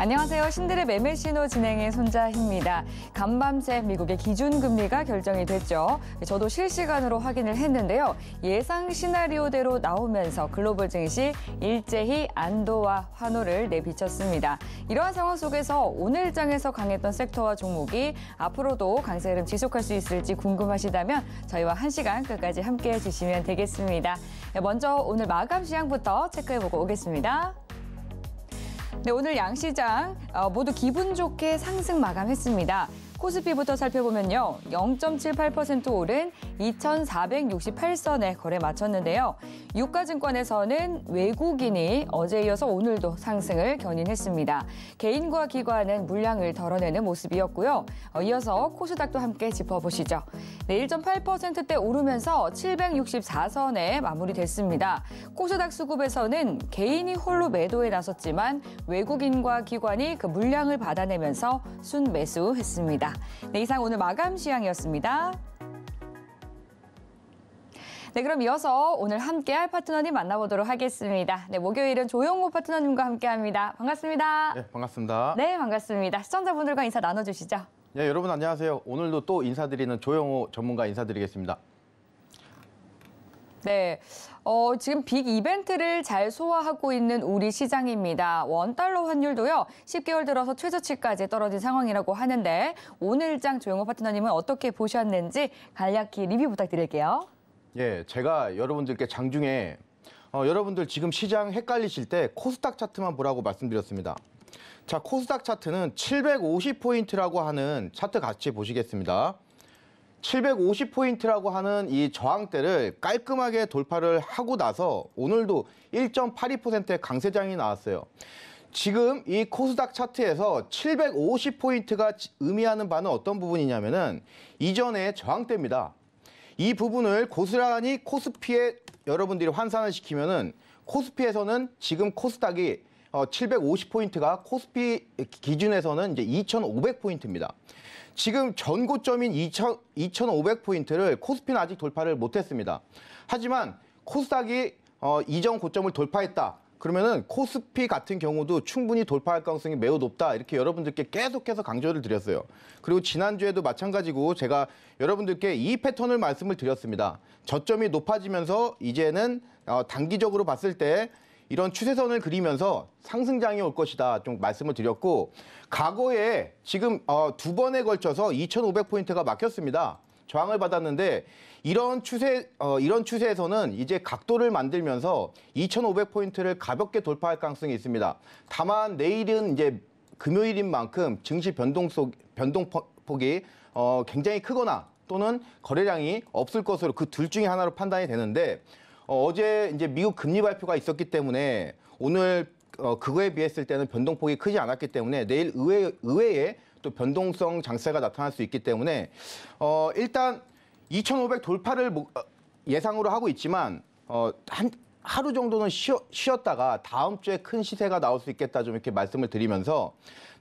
안녕하세요. 신들의 매매 신호 진행의 손자희입니다. 간밤새 미국의 기준금리가 결정이 됐죠. 저도 실시간으로 확인을 했는데요. 예상 시나리오대로 나오면서 글로벌 증시 일제히 안도와 환호를 내비쳤습니다. 이러한 상황 속에서 오늘 장에서 강했던 섹터와 종목이 앞으로도 강세 흐름 지속할 수 있을지 궁금하시다면 저희와 한시간 끝까지 함께해 주시면 되겠습니다. 먼저 오늘 마감 시향부터 체크해보고 오겠습니다. 네, 오늘 양 시장 어, 모두 기분 좋게 상승 마감했습니다. 코스피부터 살펴보면요. 0.78% 오른 2,468선에 거래 마쳤는데요. 유가증권에서는 외국인이 어제 에 이어서 오늘도 상승을 견인했습니다. 개인과 기관은 물량을 덜어내는 모습이었고요. 어, 이어서 코스닥도 함께 짚어보시죠. 네, 1.8%대 오르면서 764선에 마무리됐습니다. 코스닥 수급에서는 개인이 홀로 매도에 나섰지만 외국인과 기관이 그 물량을 받아내면서 순매수했습니다. 네, 이상 오늘 마감 시향이었습니다. 네, 그럼 이어서 오늘 함께할 파트너님 만나보도록 하겠습니다. 네, 목요일은 조용호 파트너님과 함께합니다. 반갑습니다. 네, 반갑습니다. 네, 반갑습니다. 시청자분들과 인사 나눠주시죠. 네, 여러분 안녕하세요. 오늘도 또 인사드리는 조용호 전문가 인사드리겠습니다. 네. 어, 지금 빅 이벤트를 잘 소화하고 있는 우리 시장입니다. 원달러 환율도요, 10개월 들어서 최저치까지 떨어진 상황이라고 하는데, 오늘 장 조영호 파트너님은 어떻게 보셨는지 간략히 리뷰 부탁드릴게요. 예, 제가 여러분들께 장중에 어, 여러분들 지금 시장 헷갈리실 때 코스닥 차트만 보라고 말씀드렸습니다. 자, 코스닥 차트는 750포인트라고 하는 차트 같이 보시겠습니다. 750포인트라고 하는 이 저항대를 깔끔하게 돌파를 하고 나서 오늘도 1.82%의 강세장이 나왔어요. 지금 이 코스닥 차트에서 750포인트가 의미하는 바는 어떤 부분이냐면은 이전의 저항대입니다. 이 부분을 고스란히 코스피에 여러분들이 환산을 시키면은 코스피에서는 지금 코스닥이 750포인트가 어, 코스피 기준에서는 이제 2,500포인트입니다. 지금 전고점인 2천, 2,500포인트를 코스피는 아직 돌파를 못했습니다. 하지만 코스닥이 어, 이전 고점을 돌파했다. 그러면은 코스피 같은 경우도 충분히 돌파할 가능성이 매우 높다. 이렇게 여러분들께 계속해서 강조를 드렸어요. 그리고 지난주에도 마찬가지고 제가 여러분들께 이 패턴을 말씀을 드렸습니다. 저점이 높아지면서 이제는 어, 단기적으로 봤을 때 이런 추세선을 그리면서 상승장이 올 것이다 좀 말씀을 드렸고 과거에 지금 어, 두 번에 걸쳐서 2,500포인트가 막혔습니다. 저항을 받았는데 이런 추세 어, 이런 추세에서는 이제 각도를 만들면서 2,500포인트를 가볍게 돌파할 가능성이 있습니다. 다만 내일은 이제 금요일인 만큼 증시 변동속 변동폭이 어, 굉장히 크거나 또는 거래량이 없을 것으로 그 둘 중에 하나로 판단이 되는데 어, 제 이제 미국 금리 발표가 있었기 때문에 오늘 어, 그거에 비했을 때는 변동폭이 크지 않았기 때문에 내일 의외의외에또 변동성 장세가 나타날 수 있기 때문에 어, 일단 2,500 돌파를 목, 어, 예상으로 하고 있지만 어, 한 하루 정도는 쉬어, 쉬었다가 다음 주에 큰 시세가 나올 수 있겠다 좀 이렇게 말씀을 드리면서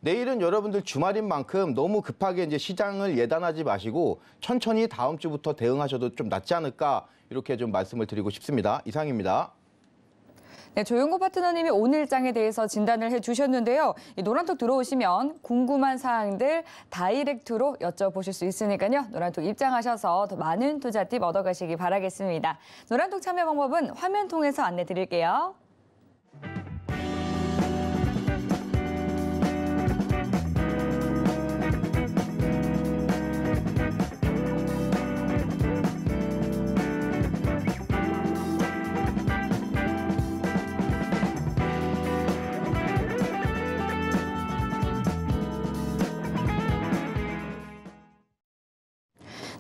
내일은 여러분들 주말인 만큼 너무 급하게 이제 시장을 예단하지 마시고 천천히 다음 주부터 대응하셔도 좀 낫지 않을까 이렇게 좀 말씀을 드리고 싶습니다. 이상입니다. 네, 조용구 파트너님이 오늘 장에 대해서 진단을 해주셨는데요. 노란톡 들어오시면 궁금한 사항들 다이렉트로 여쭤보실 수 있으니까요. 노란톡 입장하셔서 더 많은 투자 팁 얻어가시기 바라겠습니다. 노란톡 참여 방법은 화면 통해서 안내 드릴게요.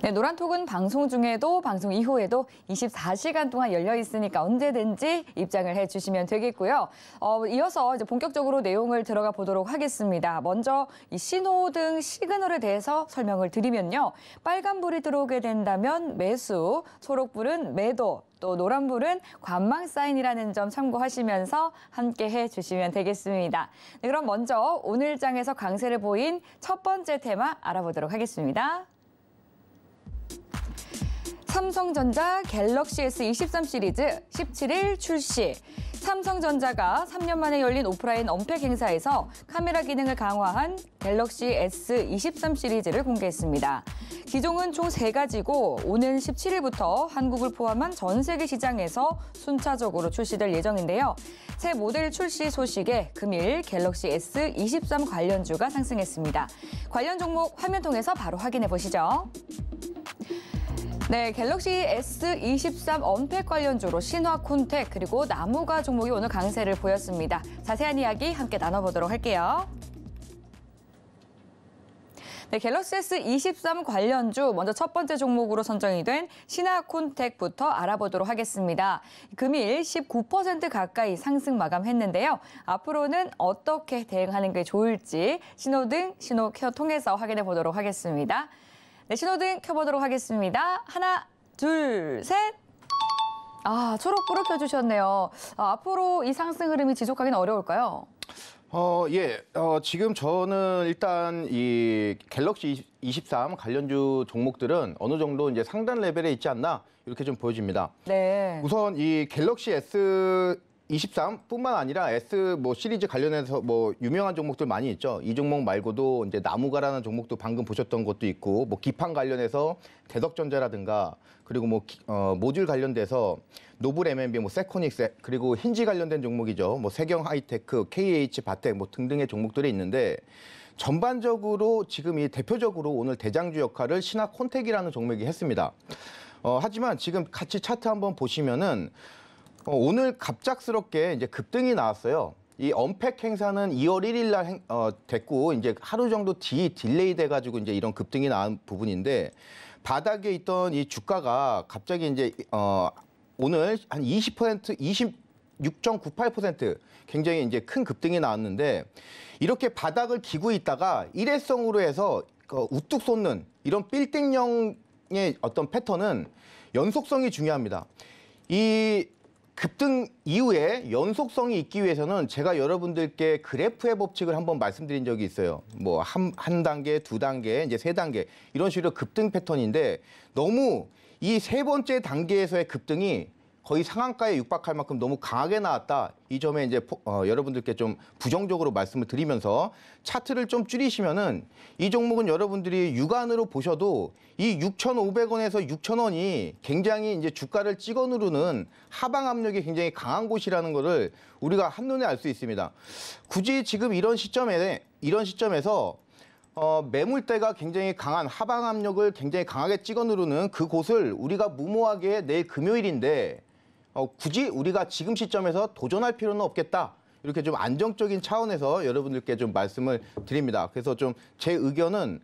네, 노란톡은 방송 중에도 방송 이후에도 24시간 동안 열려 있으니까 언제든지 입장을 해주시면 되겠고요. 어, 이어서 이제 본격적으로 내용을 들어가 보도록 하겠습니다. 먼저 이 신호등 시그널에 대해서 설명을 드리면요. 빨간불이 들어오게 된다면 매수, 초록불은 매도, 또 노란불은 관망 사인이라는 점 참고하시면서 함께 해주시면 되겠습니다. 네, 그럼 먼저 오늘 장에서 강세를 보인 첫 번째 테마 알아보도록 하겠습니다. 삼성전자 갤럭시 S23 시리즈 17일 출시. 삼성전자가 3년 만에 열린 오프라인 언팩 행사에서 카메라 기능을 강화한 갤럭시 S23 시리즈를 공개했습니다. 기종은 총 3가지고 오는 17일부터 한국을 포함한 전 세계 시장에서 순차적으로 출시될 예정인데요. 새 모델 출시 소식에 금일 갤럭시 S23 관련주가 상승했습니다. 관련 종목 화면 통해서 바로 확인해 보시죠. 네, 갤럭시 S23 언팩 관련주로 신화 콘택 그리고 나무가 종목이 오늘 강세를 보였습니다. 자세한 이야기 함께 나눠보도록 할게요. 네, 갤럭시 S23 관련주 먼저 첫 번째 종목으로 선정이 된신화콘택부터 알아보도록 하겠습니다. 금일 19% 가까이 상승 마감했는데요. 앞으로는 어떻게 대응하는 게 좋을지 신호등, 신호케어 통해서 확인해 보도록 하겠습니다. 네, 신호등 켜보도록 하겠습니다. 하나, 둘, 셋. 아, 초록불을 켜주셨네요. 아, 앞으로 이 상승 흐름이 지속하기는 어려울까요? 어, 예. 어, 지금 저는 일단 이 갤럭시 23 관련주 종목들은 어느 정도 이제 상단 레벨에 있지 않나 이렇게 좀 보여집니다. 네. 우선 이 갤럭시 S 23뿐만 아니라 S 뭐 시리즈 관련해서 뭐 유명한 종목들 많이 있죠. 이 종목 말고도 이제 나무가라는 종목도 방금 보셨던 것도 있고 뭐 기판 관련해서 대덕전자라든가 그리고 뭐 어, 모듈 관련돼서 노블 M&B 뭐 세코닉스 그리고 힌지 관련된 종목이죠. 뭐 세경 하이테크, KH 바텍 뭐 등등의 종목들이 있는데 전반적으로 지금 이 대표적으로 오늘 대장주 역할을 신화 콘텍이라는 종목이 했습니다. 어, 하지만 지금 같이 차트 한번 보시면은 어, 오늘 갑작스럽게 이제 급등이 나왔어요. 이 언팩 행사는 2월 1일 날 어, 됐고 이제 하루 정도 뒤 딜레이 돼 가지고 이제 이런 급등이 나온 부분인데 바닥에 있던 이 주가가 갑자기 이제 어 오늘 한 20% 26.98% 굉장히 이제 큰 급등이 나왔는데 이렇게 바닥을 기고 있다가 일회성으로 해서 그 우뚝 솟는 이런 빌딩형의 어떤 패턴은 연속성이 중요합니다. 이 급등 이후에 연속성이 있기 위해서는 제가 여러분들께 그래프의 법칙을 한번 말씀드린 적이 있어요. 뭐한한 단계, 두 단계, 이제 세 단계 이런 식으로 급등 패턴인데 너무 이 세 번째 단계에서의 급등이 거의 상한가에 육박할 만큼 너무 강하게 나왔다. 이 점에 이제 어, 여러분들께 좀 부정적으로 말씀을 드리면서 차트를 좀 줄이시면은 이 종목은 여러분들이 육안으로 보셔도 이 6,500원에서 6,000원이 굉장히 이제 주가를 찍어 누르는 하방 압력이 굉장히 강한 곳이라는 것을 우리가 한눈에 알 수 있습니다. 굳이 지금 이런 시점에 이런 시점에서 어, 매물대가 굉장히 강한 하방 압력을 굉장히 강하게 찍어 누르는 그곳을 우리가 무모하게 내일 금요일인데 어, 굳이 우리가 지금 시점에서 도전할 필요는 없겠다. 이렇게 좀 안정적인 차원에서 여러분들께 좀 말씀을 드립니다. 그래서 좀 제 의견은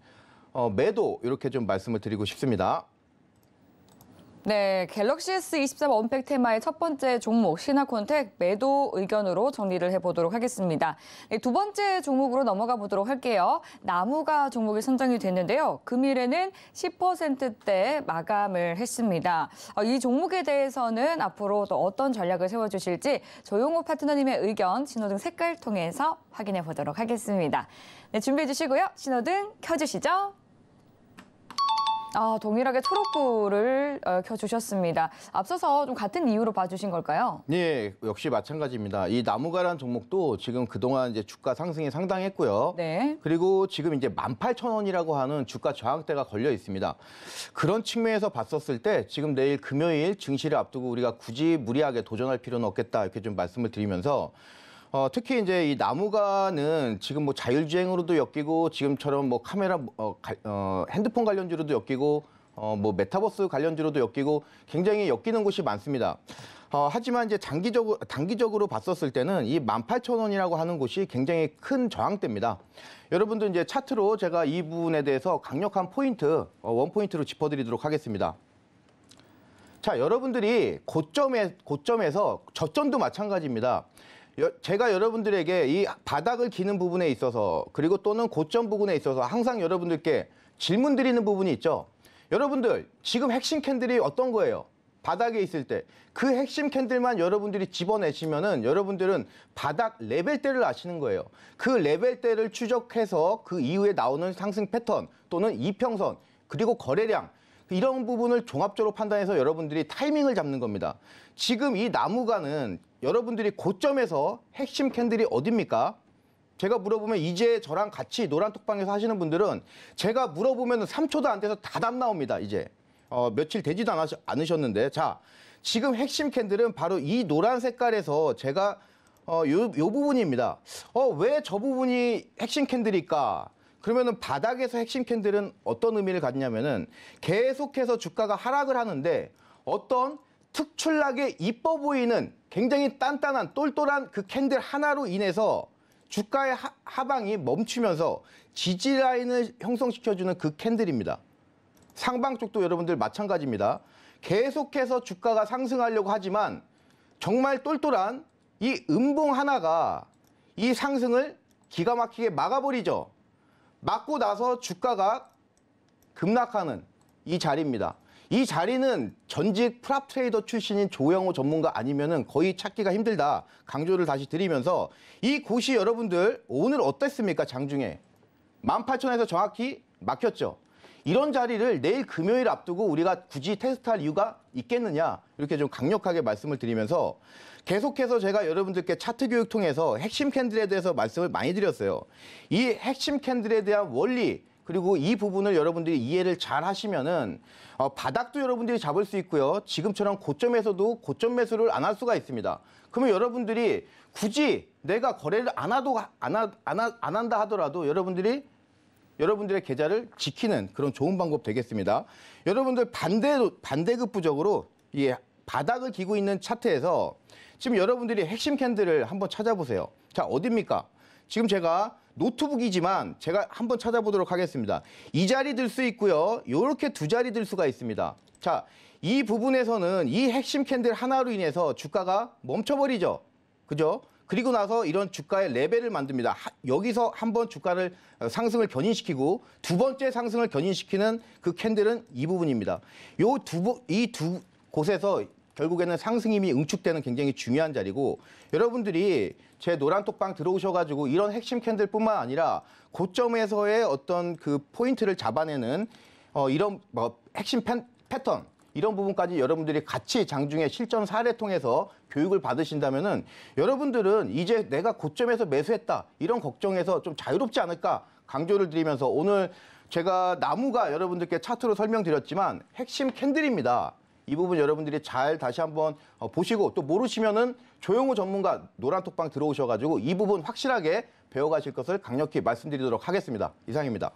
어, 매도 이렇게 좀 말씀을 드리고 싶습니다. 네, 갤럭시 S24 원팩 테마의 첫 번째 종목 신화콘택 매도 의견으로 정리를 해보도록 하겠습니다. 네, 두 번째 종목으로 넘어가 보도록 할게요. 나무가 종목이 선정이 됐는데요. 금일에는 그 10%대 마감을 했습니다. 어, 이 종목에 대해서는 앞으로 또 어떤 전략을 세워주실지 조용호 파트너님의 의견 신호등 색깔 통해서 확인해 보도록 하겠습니다. 네, 준비해 주시고요. 신호등 켜주시죠. 아, 동일하게 초록불을 어, 켜주셨습니다. 앞서서 좀 같은 이유로 봐주신 걸까요? 네, 역시 마찬가지입니다. 이 나무가란 종목도 지금 그동안 이제 주가 상승이 상당했고요. 네. 그리고 지금 이제 18,000원이라고 하는 주가 저항대가 걸려 있습니다. 그런 측면에서 봤었을 때 지금 내일 금요일 증시를 앞두고 우리가 굳이 무리하게 도전할 필요는 없겠다 이렇게 좀 말씀을 드리면서 어, 특히 이제 이 나무가는 지금 뭐 자율주행으로도 엮이고 지금처럼 뭐 카메라 어, 가, 어, 핸드폰 관련주로도 엮이고 어, 뭐 메타버스 관련주로도 엮이고 굉장히 엮이는 곳이 많습니다. 어, 하지만 이제 장기적으로 단기적으로 봤었을 때는 이 18,000원이라고 하는 곳이 굉장히 큰 저항대입니다. 여러분들 이제 차트로 제가 이 부분에 대해서 강력한 포인트 어, 원 포인트로 짚어드리도록 하겠습니다. 자, 여러분들이 고점에 고점에서 저점도 마찬가지입니다. 제가 여러분들에게 이 바닥을 기는 부분에 있어서 그리고 또는 고점 부분에 있어서 항상 여러분들께 질문 드리는 부분이 있죠. 여러분들 지금 핵심 캔들이 어떤 거예요? 바닥에 있을 때 그 핵심 캔들만 여러분들이 집어내시면은 여러분들은 바닥 레벨대를 아시는 거예요. 그 레벨대를 추적해서 그 이후에 나오는 상승 패턴 또는 이평선 그리고 거래량 이런 부분을 종합적으로 판단해서 여러분들이 타이밍을 잡는 겁니다. 지금 이 나무가는 여러분들이 고점에서 핵심 캔들이 어딥니까? 제가 물어보면 이제 저랑 같이 노란 톡방에서 하시는 분들은 제가 물어보면 3초도 안 돼서 다 답 나옵니다. 이제 어, 며칠 되지도 않으셨는데 자 지금 핵심 캔들은 바로 이 노란 색깔에서 제가 어, 요, 요 부분입니다. 어, 왜 저 부분이 핵심 캔들일까? 그러면은 바닥에서 핵심 캔들은 어떤 의미를 갖냐면은 계속해서 주가가 하락을 하는데 어떤 특출나게 이뻐 보이는 굉장히 단단한 똘똘한 그 캔들 하나로 인해서 주가의 하, 하방이 멈추면서 지지 라인을 형성시켜주는 그 캔들입니다. 상방 쪽도 여러분들 마찬가지입니다. 계속해서 주가가 상승하려고 하지만 정말 똘똘한 이 음봉 하나가 이 상승을 기가 막히게 막아버리죠. 맞고 나서 주가가 급락하는 이 자리입니다. 이 자리는 전직 프랍 트레이더 출신인 조영호 전문가 아니면은 거의 찾기가 힘들다 강조를 다시 드리면서 이 곳이 여러분들 오늘 어땠습니까 장중에 18,000에서 정확히 막혔죠. 이런 자리를 내일 금요일 앞두고 우리가 굳이 테스트할 이유가 있겠느냐 이렇게 좀 강력하게 말씀을 드리면서 계속해서 제가 여러분들께 차트 교육 통해서 핵심 캔들에 대해서 말씀을 많이 드렸어요. 이 핵심 캔들에 대한 원리 그리고 이 부분을 여러분들이 이해를 잘 하시면은 어, 바닥도 여러분들이 잡을 수 있고요. 지금처럼 고점에서도 고점 매수를 안 할 수가 있습니다. 그러면 여러분들이 굳이 내가 거래를 안 하도 안, 하, 안, 하, 안 한다 하더라도 여러분들이 여러분들의 계좌를 지키는 그런 좋은 방법 되겠습니다. 여러분들 반대 반대급부적으로 예, 바닥을 기고 있는 차트에서 지금 여러분들이 핵심 캔들을 한번 찾아보세요. 자, 어딥니까? 지금 제가 노트북이지만 제가 한번 찾아보도록 하겠습니다. 이 자리 들 수 있고요. 이렇게 두 자리 들 수가 있습니다. 자, 이 부분에서는 이 핵심 캔들 하나로 인해서 주가가 멈춰버리죠. 그죠? 그리고 나서 이런 주가의 레벨을 만듭니다. 하, 여기서 한번 주가를 어, 상승을 견인시키고 두 번째 상승을 견인시키는 그 캔들은 이 부분입니다. 요두이 두 곳에서 결국에는 상승임이 응축되는 굉장히 중요한 자리고 여러분들이 제 노란 톡방 들어오셔가지고 이런 핵심 캔들뿐만 아니라 고점에서의 어떤 그 포인트를 잡아내는 어, 이런 뭐 핵심 팬, 패턴 이런 부분까지 여러분들이 같이 장중에 실전 사례 통해서 교육을 받으신다면은 여러분들은 이제 내가 고점에서 매수했다 이런 걱정에서 좀 자유롭지 않을까 강조를 드리면서 오늘 제가 나무가 여러분들께 차트로 설명드렸지만 핵심 캔들입니다. 이 부분 여러분들이 잘 다시 한번 어, 보시고 또 모르시면은 조용우 전문가 노란톡방 들어오셔가지고 이 부분 확실하게 배워가실 것을 강력히 말씀드리도록 하겠습니다. 이상입니다.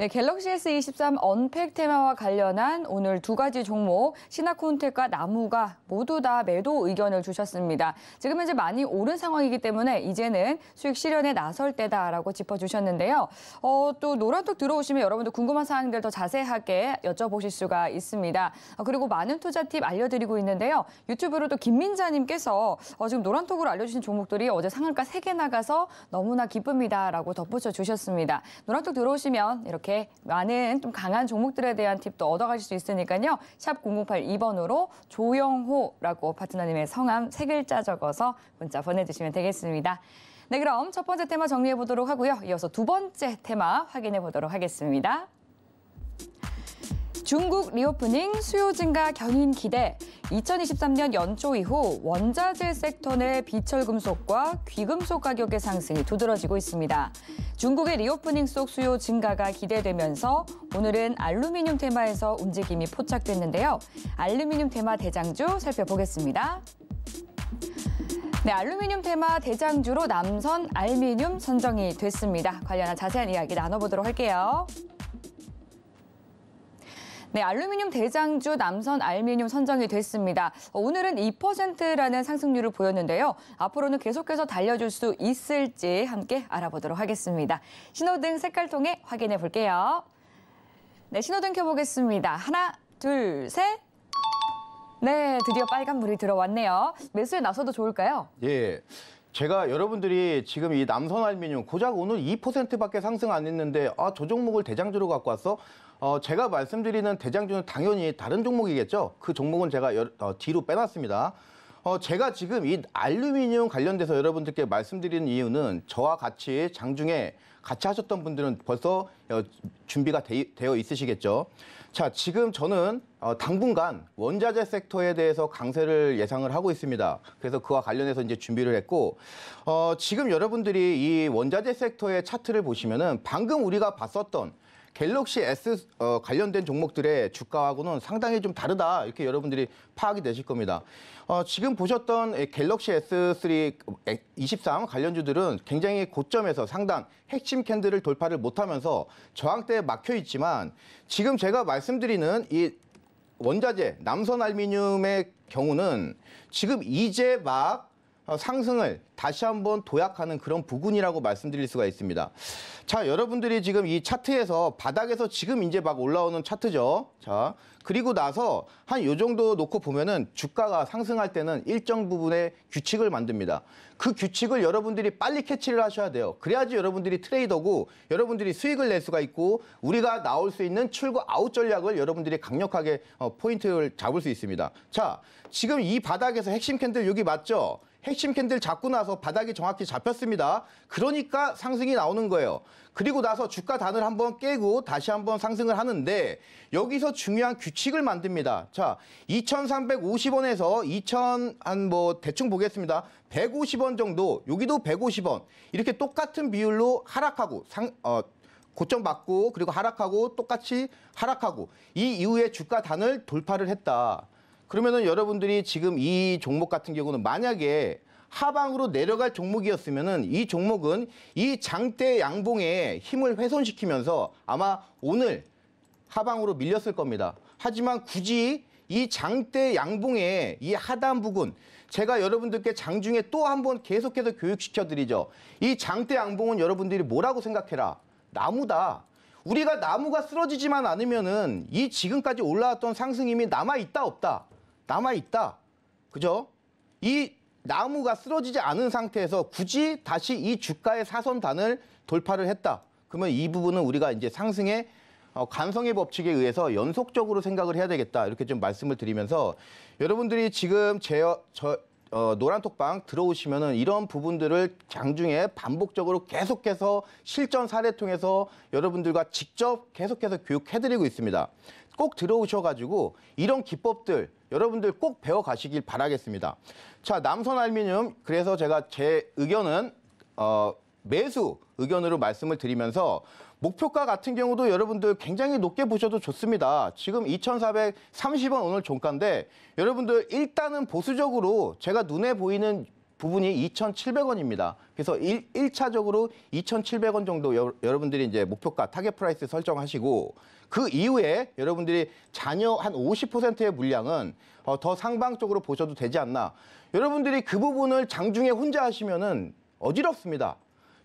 네, 갤럭시 S23 언팩 테마와 관련한 오늘 두 가지 종목 시나콘텍과 나무가 모두 다 매도 의견을 주셨습니다. 지금 현재 많이 오른 상황이기 때문에 이제는 수익 실현에 나설 때다라고 짚어주셨는데요. 어, 또 노란톡 들어오시면 여러분들 궁금한 사항들 더 자세하게 여쭤보실 수가 있습니다. 어, 그리고 많은 투자 팁 알려드리고 있는데요. 유튜브로 또 김민자님께서 어, 지금 노란톡으로 알려주신 종목들이 어제 상한가 세 개 나가서 너무나 기쁩니다라고 덧붙여 주셨습니다. 노란톡 들어오시면 이렇게 이렇게 많은 좀 강한 종목들에 대한 팁도 얻어가실 수 있으니까요. 샵 0082번으로 조영호라고 파트너님의 성함 세 글자 적어서 문자 보내주시면 되겠습니다. 네, 그럼 첫 번째 테마 정리해 보도록 하고요. 이어서 두 번째 테마 확인해 보도록 하겠습니다. 중국 리오프닝 수요 증가 견인 기대. 2023년 연초 이후 원자재 섹터 내 비철금속과 귀금속 가격의 상승이 두드러지고 있습니다. 중국의 리오프닝 속 수요 증가가 기대되면서 오늘은 알루미늄 테마에서 움직임이 포착됐는데요. 알루미늄 테마 대장주 살펴보겠습니다. 네, 알루미늄 테마 대장주로 남선 알미늄 루 선정이 됐습니다. 관련한 자세한 이야기 나눠보도록 할게요. 네, 알루미늄 대장주 남선 알미늄 루 선정이 됐습니다. 오늘은 2%라는 상승률을 보였는데요. 앞으로는 계속해서 달려줄 수 있을지 함께 알아보도록 하겠습니다. 신호등 색깔 통해 확인해 볼게요. 네, 신호등 켜보겠습니다. 하나, 둘, 셋. 네, 드디어 빨간불이 들어왔네요. 매수에 나서도 좋을까요? 예. 제가 여러분들이 지금 이 남선 알미늄 고작 오늘 2%밖에 상승 안 했는데 아, 저 종목을 대장주로 갖고 왔어? 어, 제가 말씀드리는 대장주는 당연히 다른 종목이겠죠. 그 종목은 제가 여, 어, 뒤로 빼놨습니다. 어, 제가 지금 이 알루미늄 관련돼서 여러분들께 말씀드리는 이유는 저와 같이 장중에 같이 하셨던 분들은 벌써 어, 준비가 되, 어 있으시겠죠. 자, 지금 저는 어, 당분간 원자재 섹터에 대해서 강세를 예상을 하고 있습니다. 그래서 그와 관련해서 이제 준비를 했고, 어, 지금 여러분들이 이 원자재 섹터의 차트를 보시면은 방금 우리가 봤었던 갤럭시 S 어, 관련된 종목들의 주가하고는 상당히 좀 다르다 이렇게 여러분들이 파악이 되실 겁니다. 어, 지금 보셨던 갤럭시 S3 23 관련주들은 굉장히 고점에서 상당 핵심 캔들을 돌파를 못하면서 저항대에 막혀 있지만 지금 제가 말씀드리는 이 원자재 남선 알미늄의 경우는 지금 이제 막 어, 상승을 다시 한번 도약하는 그런 부분이라고 말씀드릴 수가 있습니다. 자, 여러분들이 지금 이 차트에서 바닥에서 지금 이제 막 올라오는 차트죠. 자, 그리고 나서 한 요 정도 놓고 보면은 주가가 상승할 때는 일정 부분의 규칙을 만듭니다. 그 규칙을 여러분들이 빨리 캐치를 하셔야 돼요. 그래야지 여러분들이 트레이더고 여러분들이 수익을 낼 수가 있고 우리가 나올 수 있는 출구 아웃 전략을 여러분들이 강력하게 어, 포인트를 잡을 수 있습니다. 자, 지금 이 바닥에서 핵심 캔들 여기 맞죠? 핵심 캔들 잡고 나서 바닥이 정확히 잡혔습니다. 그러니까 상승이 나오는 거예요. 그리고 나서 주가 단을 한번 깨고 다시 한번 상승을 하는데 여기서 중요한 규칙을 만듭니다. 자, 2,350원에서 2,000 한 뭐 대충 보겠습니다. 150원 정도, 여기도 150원 이렇게 똑같은 비율로 하락하고 상 어. 고점 받고 그리고 하락하고 똑같이 하락하고 이 이후에 주가 단을 돌파를 했다. 그러면은 여러분들이 지금 이 종목 같은 경우는 만약에 하방으로 내려갈 종목이었으면은 이 종목은 이 장대 양봉에 힘을 훼손시키면서 아마 오늘 하방으로 밀렸을 겁니다. 하지만 굳이 이 장대 양봉의 이 하단 부분 제가 여러분들께 장중에 또 한 번 계속해서 교육시켜 드리죠. 이 장대 양봉은 여러분들이 뭐라고 생각해라. 나무다. 우리가 나무가 쓰러지지만 않으면은 이 지금까지 올라왔던 상승임이 남아 있다 없다. 남아있다. 그죠? 이 나무가 쓰러지지 않은 상태에서 굳이 다시 이 주가의 사선단을 돌파를 했다. 그러면 이 부분은 우리가 이제 상승의 어, 간성의 법칙에 의해서 연속적으로 생각을 해야 되겠다. 이렇게 좀 말씀을 드리면서 여러분들이 지금 제, 저, 어, 노란톡방 들어오시면은 이런 부분들을 장중에 반복적으로 계속해서 실전 사례 통해서 여러분들과 직접 계속해서 교육해드리고 있습니다. 꼭 들어오셔가지고 이런 기법들 여러분들 꼭 배워가시길 바라겠습니다. 자, 남선 알미늄. 그래서 제가 제 의견은 어, 매수 의견으로 말씀을 드리면서 목표가 같은 경우도 여러분들 굉장히 높게 보셔도 좋습니다. 지금 2,430원 오늘 종가인데 여러분들 일단은 보수적으로 제가 눈에 보이는 부분이 2,700원입니다. 그래서 1, 1차적으로 2,700원 정도 여, 러분들이 이제 목표가 타겟 프라이스 설정하시고 그 이후에 여러분들이 잔여 한 50%의 물량은 어, 더 상방 적으로 보셔도 되지 않나. 여러분들이 그 부분을 장중에 혼자 하시면은 어지럽습니다.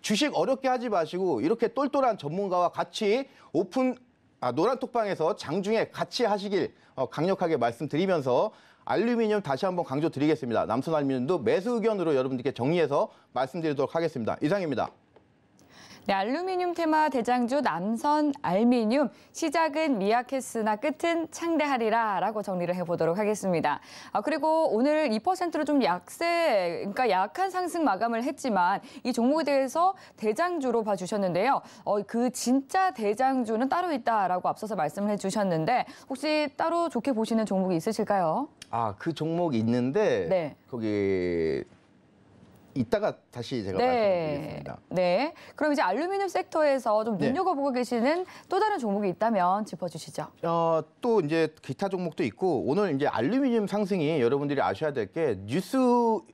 주식 어렵게 하지 마시고 이렇게 똘똘한 전문가와 같이 오픈 아, 노란 톡방에서 장중에 같이 하시길 어, 강력하게 말씀드리면서 알루미늄 다시 한번 강조드리겠습니다. 남선 알루미늄도 매수 의견으로 여러분들께 정리해서 말씀드리도록 하겠습니다. 이상입니다. 네, 알루미늄 테마 대장주 남선 알미늄 시작은 미약했으나 끝은 창대하리라 라고 정리를 해보도록 하겠습니다. 아, 그리고 오늘 2%로 좀 약세, 그러니까 약한 상승 마감을 했지만 이 종목에 대해서 대장주로 봐주셨는데요. 어, 그 진짜 대장주는 따로 있다라고 앞서서 말씀을 해주셨는데 혹시 따로 좋게 보시는 종목이 있으실까요? 아, 그 종목 있는데 네. 거기 이따가 다시 제가 네. 말씀드리겠습니다. 네. 그럼 이제 알루미늄 섹터에서 좀 눈여겨보고 네. 계시는 또 다른 종목이 있다면 짚어주시죠. 어, 또 이제 기타 종목도 있고 오늘 이제 알루미늄 상승이 여러분들이 아셔야 될 게 뉴스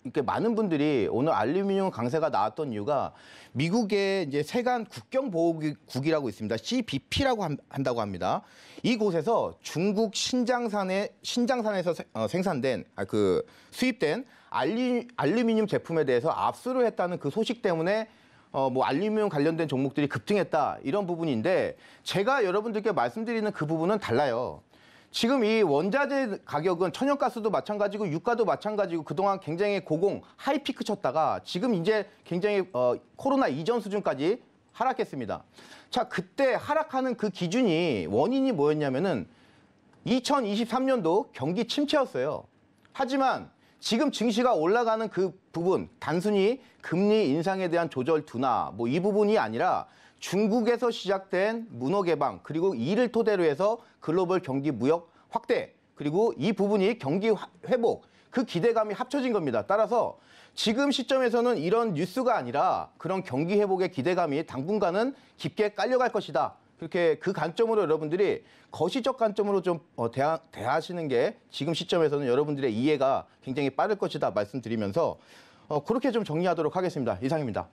이렇게 많은 분들이 오늘 알루미늄 강세가 나왔던 이유가 미국의 이제 세관 국경 보호국이라고 있습니다. CBP라고 한다고 합니다. 이곳에서 중국 신장산에 신장산에서 어, 생산된 아, 그 수입된 알리, 알루미늄 제품에 대해서 압수를 했다는 그 소식 때문에 어, 뭐 알루미늄 관련된 종목들이 급등했다 이런 부분인데 제가 여러분들께 말씀드리는 그 부분은 달라요. 지금 이 원자재 가격은 천연가스도 마찬가지고 유가도 마찬가지고 그동안 굉장히 고공 하이피크 쳤다가 지금 이제 굉장히 어, 코로나 이전 수준까지 하락했습니다. 자, 그때 하락하는 그 기준이 원인이 뭐였냐면은 2023년도 경기 침체였어요. 하지만 지금 증시가 올라가는 그 부분 단순히 금리 인상에 대한 조절 둔화 뭐이 부분이 아니라 중국에서 시작된 문호 개방 그리고 이를 토대로 해서 글로벌 경기 무역 확대 그리고 이 부분이 경기 회복 그 기대감이 합쳐진 겁니다. 따라서 지금 시점에서는 이런 뉴스가 아니라 그런 경기 회복의 기대감이 당분간은 깊게 깔려갈 것이다. 그렇게 그 관점으로 여러분들이 거시적 관점으로 좀 어, 대하, 대하시는 게 지금 시점에서는 여러분들의 이해가 굉장히 빠를 것이다 말씀드리면서 어, 그렇게 좀 정리하도록 하겠습니다. 이상입니다.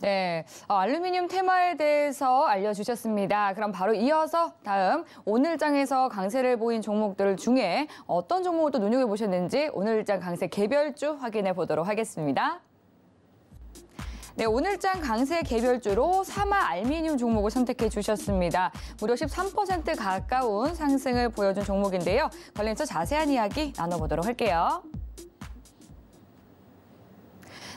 네, 어, 알루미늄 테마에 대해서 알려주셨습니다. 그럼 바로 이어서 다음 오늘장에서 강세를 보인 종목들 중에 어떤 종목을 또 눈여겨보셨는지 오늘장 강세 개별주 확인해 보도록 하겠습니다. 네, 오늘장 강세 개별주로 사마 알미늄 종목을 선택해 주셨습니다. 무려 13% 가까운 상승을 보여준 종목인데요. 관련해서 자세한 이야기 나눠보도록 할게요.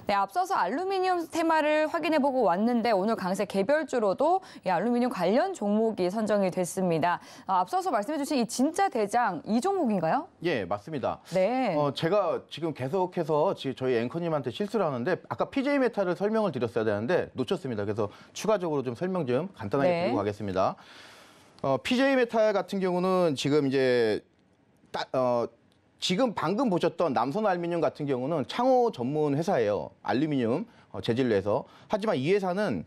네, 앞서서 알루미늄 테마를 확인해보고 왔는데 오늘 강세 개별주로도 이 알루미늄 관련 종목이 선정이 됐습니다. 아, 앞서서 말씀해주신 이 진짜 대장 이 종목인가요? 예, 맞습니다. 네. 어, 제가 지금 계속해서 저희 앵커님한테 실수를 하는데 아까 PJ 메탈을 설명을 드렸어야 되는데 놓쳤습니다. 그래서 추가적으로 좀 설명 좀 간단하게 네. 드리고 가겠습니다. 어, PJ 메탈 같은 경우는 지금 이제 따, 어, 지금 방금 보셨던 남선 알루미늄 같은 경우는 창호 전문 회사예요. 알루미늄 어, 재질로 해서. 하지만 이 회사는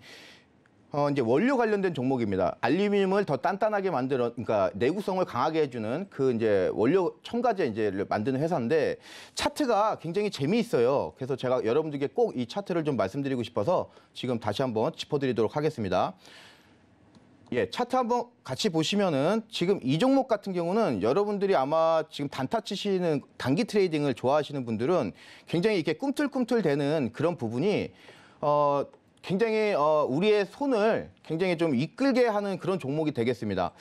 어, 이제 원료 관련된 종목입니다. 알루미늄을 더 단단하게 만들어, 그러니까 내구성을 강하게 해주는 그 이제 원료 첨가제 이제를 만드는 회사인데 차트가 굉장히 재미있어요. 그래서 제가 여러분들께 꼭 이 차트를 좀 말씀드리고 싶어서 지금 다시 한번 짚어드리도록 하겠습니다. 예, 차트 한번 같이 보시면은 지금 이 종목 같은 경우는 여러분들이 아마 지금 단타 치시는 단기 트레이딩을 좋아하시는 분들은 굉장히 이렇게 꿈틀꿈틀 되는 그런 부분이 어 굉장히 어 우리의 손을 굉장히 좀 이끌게 하는 그런 종목이 되겠습니다.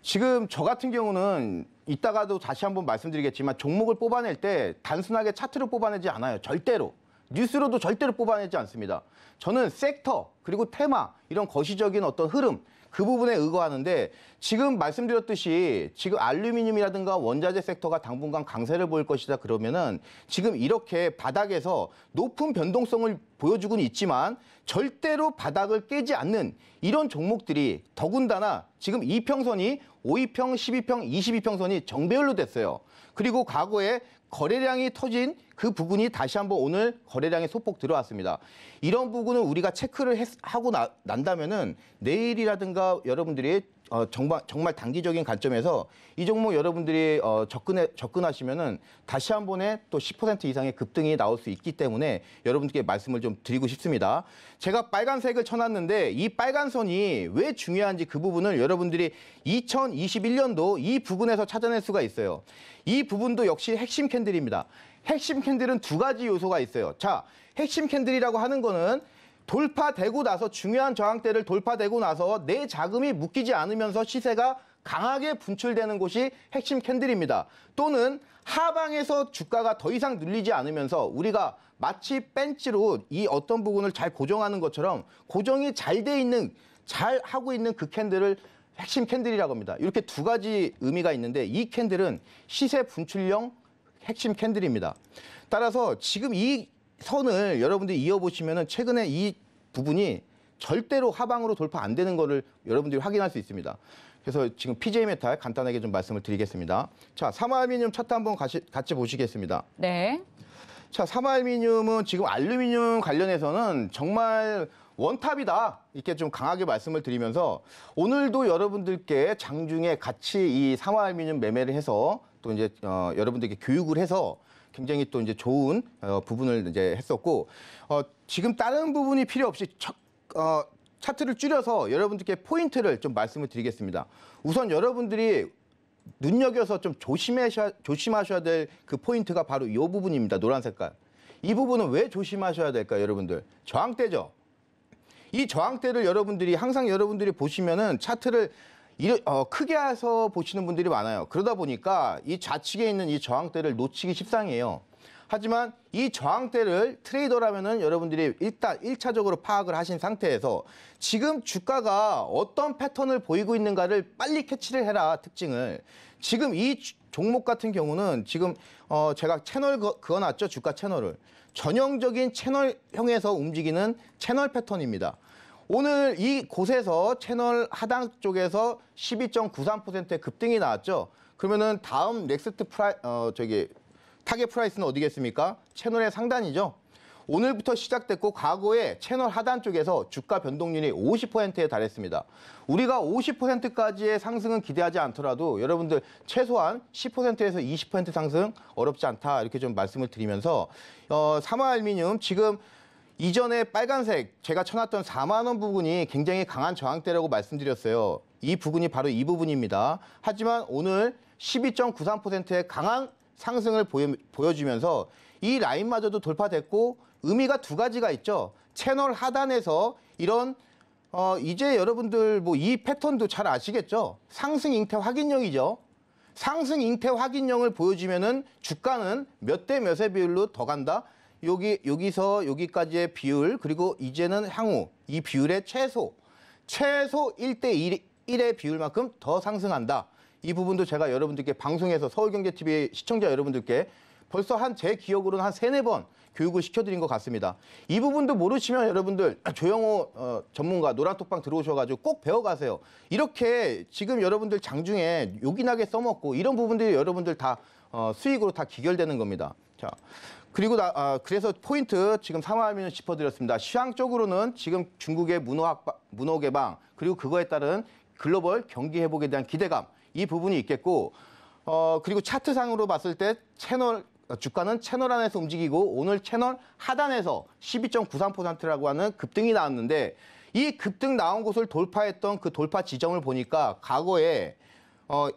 지금 저 같은 경우는 이따가도 다시 한번 말씀드리겠지만 종목을 뽑아낼 때 단순하게 차트를 뽑아내지 않아요. 절대로. 뉴스로도 절대로 뽑아내지 않습니다. 저는 섹터 그리고 테마 이런 거시적인 어떤 흐름 그 부분에 의거하는데 지금 말씀드렸듯이 지금 알루미늄이라든가 원자재 섹터가 당분간 강세를 보일 것이다 그러면은 지금 이렇게 바닥에서 높은 변동성을 보여주고는 있지만 절대로 바닥을 깨지 않는 이런 종목들이 더군다나 지금 이평선이 5이평, 12평, 22평선이 정배열로 됐어요. 그리고 과거에 거래량이 터진 그 부분이 다시 한번 오늘 거래량이 소폭 들어왔습니다. 이런 부분은 우리가 체크를 했, 하고 나, 난다면은 내일이라든가 여러분들이 어, 정말, 정말 단기적인 관점에서 이 종목 여러분들이 어, 접근해, 접근하시면은 다시 한 번에 또 10% 이상의 급등이 나올 수 있기 때문에 여러분들께 말씀을 좀 드리고 싶습니다. 제가 빨간색을 쳐놨는데 이 빨간 선이 왜 중요한지 그 부분을 여러분들이 2021년도 이 부분에서 찾아낼 수가 있어요. 이 부분도 역시 핵심 캔들입니다. 핵심 캔들은 두 가지 요소가 있어요. 자, 핵심 캔들이라고 하는 거는 돌파되고 나서 중요한 저항대를 돌파되고 나서 내 자금이 묶이지 않으면서 시세가 강하게 분출되는 곳이 핵심 캔들입니다. 또는 하방에서 주가가 더 이상 늘리지 않으면서 우리가 마치 벤치로 이 어떤 부분을 잘 고정하는 것처럼 고정이 잘 돼 있는 잘 하고 있는 그 캔들을 핵심 캔들이라고 합니다. 이렇게 두 가지 의미가 있는데 이 캔들은 시세 분출형 핵심 캔들입니다. 따라서 지금 이 선을 여러분들이 이어보시면 최근에 이 부분이 절대로 하방으로 돌파 안 되는 것을 여러분들이 확인할 수 있습니다. 그래서 지금 PJ 메탈 간단하게 좀 말씀을 드리겠습니다. 자, 삼화알미늄 차트 한번 같이, 같이 보시겠습니다. 네. 자, 삼화알미늄은 지금 알루미늄 관련해서는 정말 원탑이다 이렇게 좀 강하게 말씀을 드리면서 오늘도 여러분들께 장중에 같이 이삼화알미늄 매매를 해서 또 이제 어, 여러분들께 교육을 해서 굉장히 또 이제 좋은 어, 부분을 이제 했었고 어, 지금 다른 부분이 필요 없이 첫, 어, 차트를 줄여서 여러분들께 포인트를 좀 말씀을 드리겠습니다. 우선 여러분들이 눈여겨서 좀조심하셔 조심하셔야 될 그 포인트가 바로 이 부분입니다. 노란 색깔. 이 부분은 왜 조심하셔야 될까요, 여러분들? 저항대죠. 이 저항대를 여러분들이 항상 여러분들이 보시면은 차트를 어, 크게 해서 보시는 분들이 많아요. 그러다 보니까 이 좌측에 있는 이 저항대를 놓치기 십상이에요. 하지만 이 저항대를 트레이더라면은 여러분들이 일단 1차적으로 파악을 하신 상태에서 지금 주가가 어떤 패턴을 보이고 있는가를 빨리 캐치를 해라 특징을 지금 이 종목 같은 경우는 지금 어 제가 채널 그어놨죠 주가 채널을 전형적인 채널형에서 움직이는 채널 패턴입니다. 오늘 이 곳에서 채널 하단 쪽에서 12.93%의 급등이 나왔죠. 그러면은 다음 넥스트 프라이 어 저기 타겟 프라이스는 어디겠습니까? 채널의 상단이죠. 오늘부터 시작됐고 과거에 채널 하단 쪽에서 주가 변동률이 50%에 달했습니다. 우리가 50%까지의 상승은 기대하지 않더라도 여러분들 최소한 10%에서 20% 상승 어렵지 않다 이렇게 좀 말씀을 드리면서 어, 삼화알미늄 지금 이전에 빨간색 제가 쳐놨던 4만 원 부분이 굉장히 강한 저항대라고 말씀드렸어요. 이 부분이 바로 이 부분입니다. 하지만 오늘 12.93%의 강한 상승을 보여, 주면서이 라인마저도 돌파됐고 의미가 두 가지가 있죠. 채널 하단에서 이런 어, 이제 여러분들 뭐 이 패턴도 잘 아시겠죠? 상승 잉태 확인형이죠. 상승 잉태 확인형을 보여주면은 주가는 몇 대 몇의 비율로 더 간다? 여기 여기서 여기까지의 비율 그리고 이제는 향후 이 비율의 최소 최소 1대 1, 의 비율만큼 더 상승한다. 이 부분도 제가 여러분들께 방송에서 서울경제TV 시청자 여러분들께 벌써 한 제 기억으로는 한 세네 번 교육을 시켜드린 것 같습니다. 이 부분도 모르시면 여러분들 아, 조영호 어, 전문가 노란톡방 들어오셔가지고 꼭 배워가세요. 이렇게 지금 여러분들 장중에 요긴하게 써먹고 이런 부분들이 여러분들 다 어, 수익으로 다 기결되는 겁니다. 자, 그리고 나, 아, 그래서 포인트 지금 상황을 짚어드렸습니다. 시황 쪽으로는 지금 중국의 문호학, 문호 개방 그리고 그거에 따른 글로벌 경기 회복에 대한 기대감 이 부분이 있겠고 어, 그리고 차트상으로 봤을 때 채널 어, 주가는 채널 안에서 움직이고 오늘 채널 하단에서 12.93%라고 하는 급등이 나왔는데 이 급등 나온 곳을 돌파했던 그 돌파 지점을 보니까 과거에 어,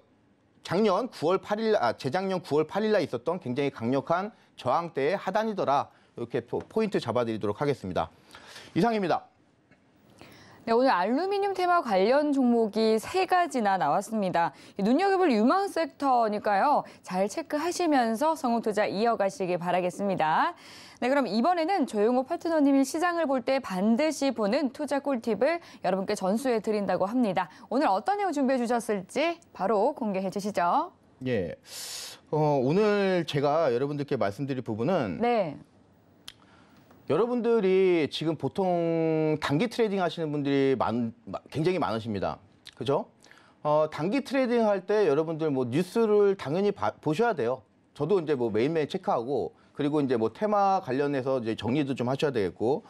작년 9월 8일, 아, 재작년 9월 8일 날 있었던 굉장히 강력한 저항대의 하단이더라. 이렇게 포인트 잡아드리도록 하겠습니다. 이상입니다. 네, 오늘 알루미늄 테마 관련 종목이 세 가지나 나왔습니다. 눈여겨볼 유망 섹터니까요. 잘 체크하시면서 성공 투자 이어가시길 바라겠습니다. 네, 그럼 이번에는 조용호 파트너님이 시장을 볼 때 반드시 보는 투자 꿀팁을 여러분께 전수해 드린다고 합니다. 오늘 어떤 내용 준비해 주셨을지 바로 공개해 주시죠. 예. 어, 오늘 제가 여러분들께 말씀드릴 부분은 네. 여러분들이 지금 보통 단기 트레이딩 하시는 분들이 많, 굉장히 많으십니다. 그죠? 어, 단기 트레이딩 할 때 여러분들 뭐 뉴스를 당연히 봐, 보셔야 돼요. 저도 이제 뭐 매일매일 체크하고 그리고 이제 뭐 테마 관련해서 이제 정리도 좀 하셔야 되겠고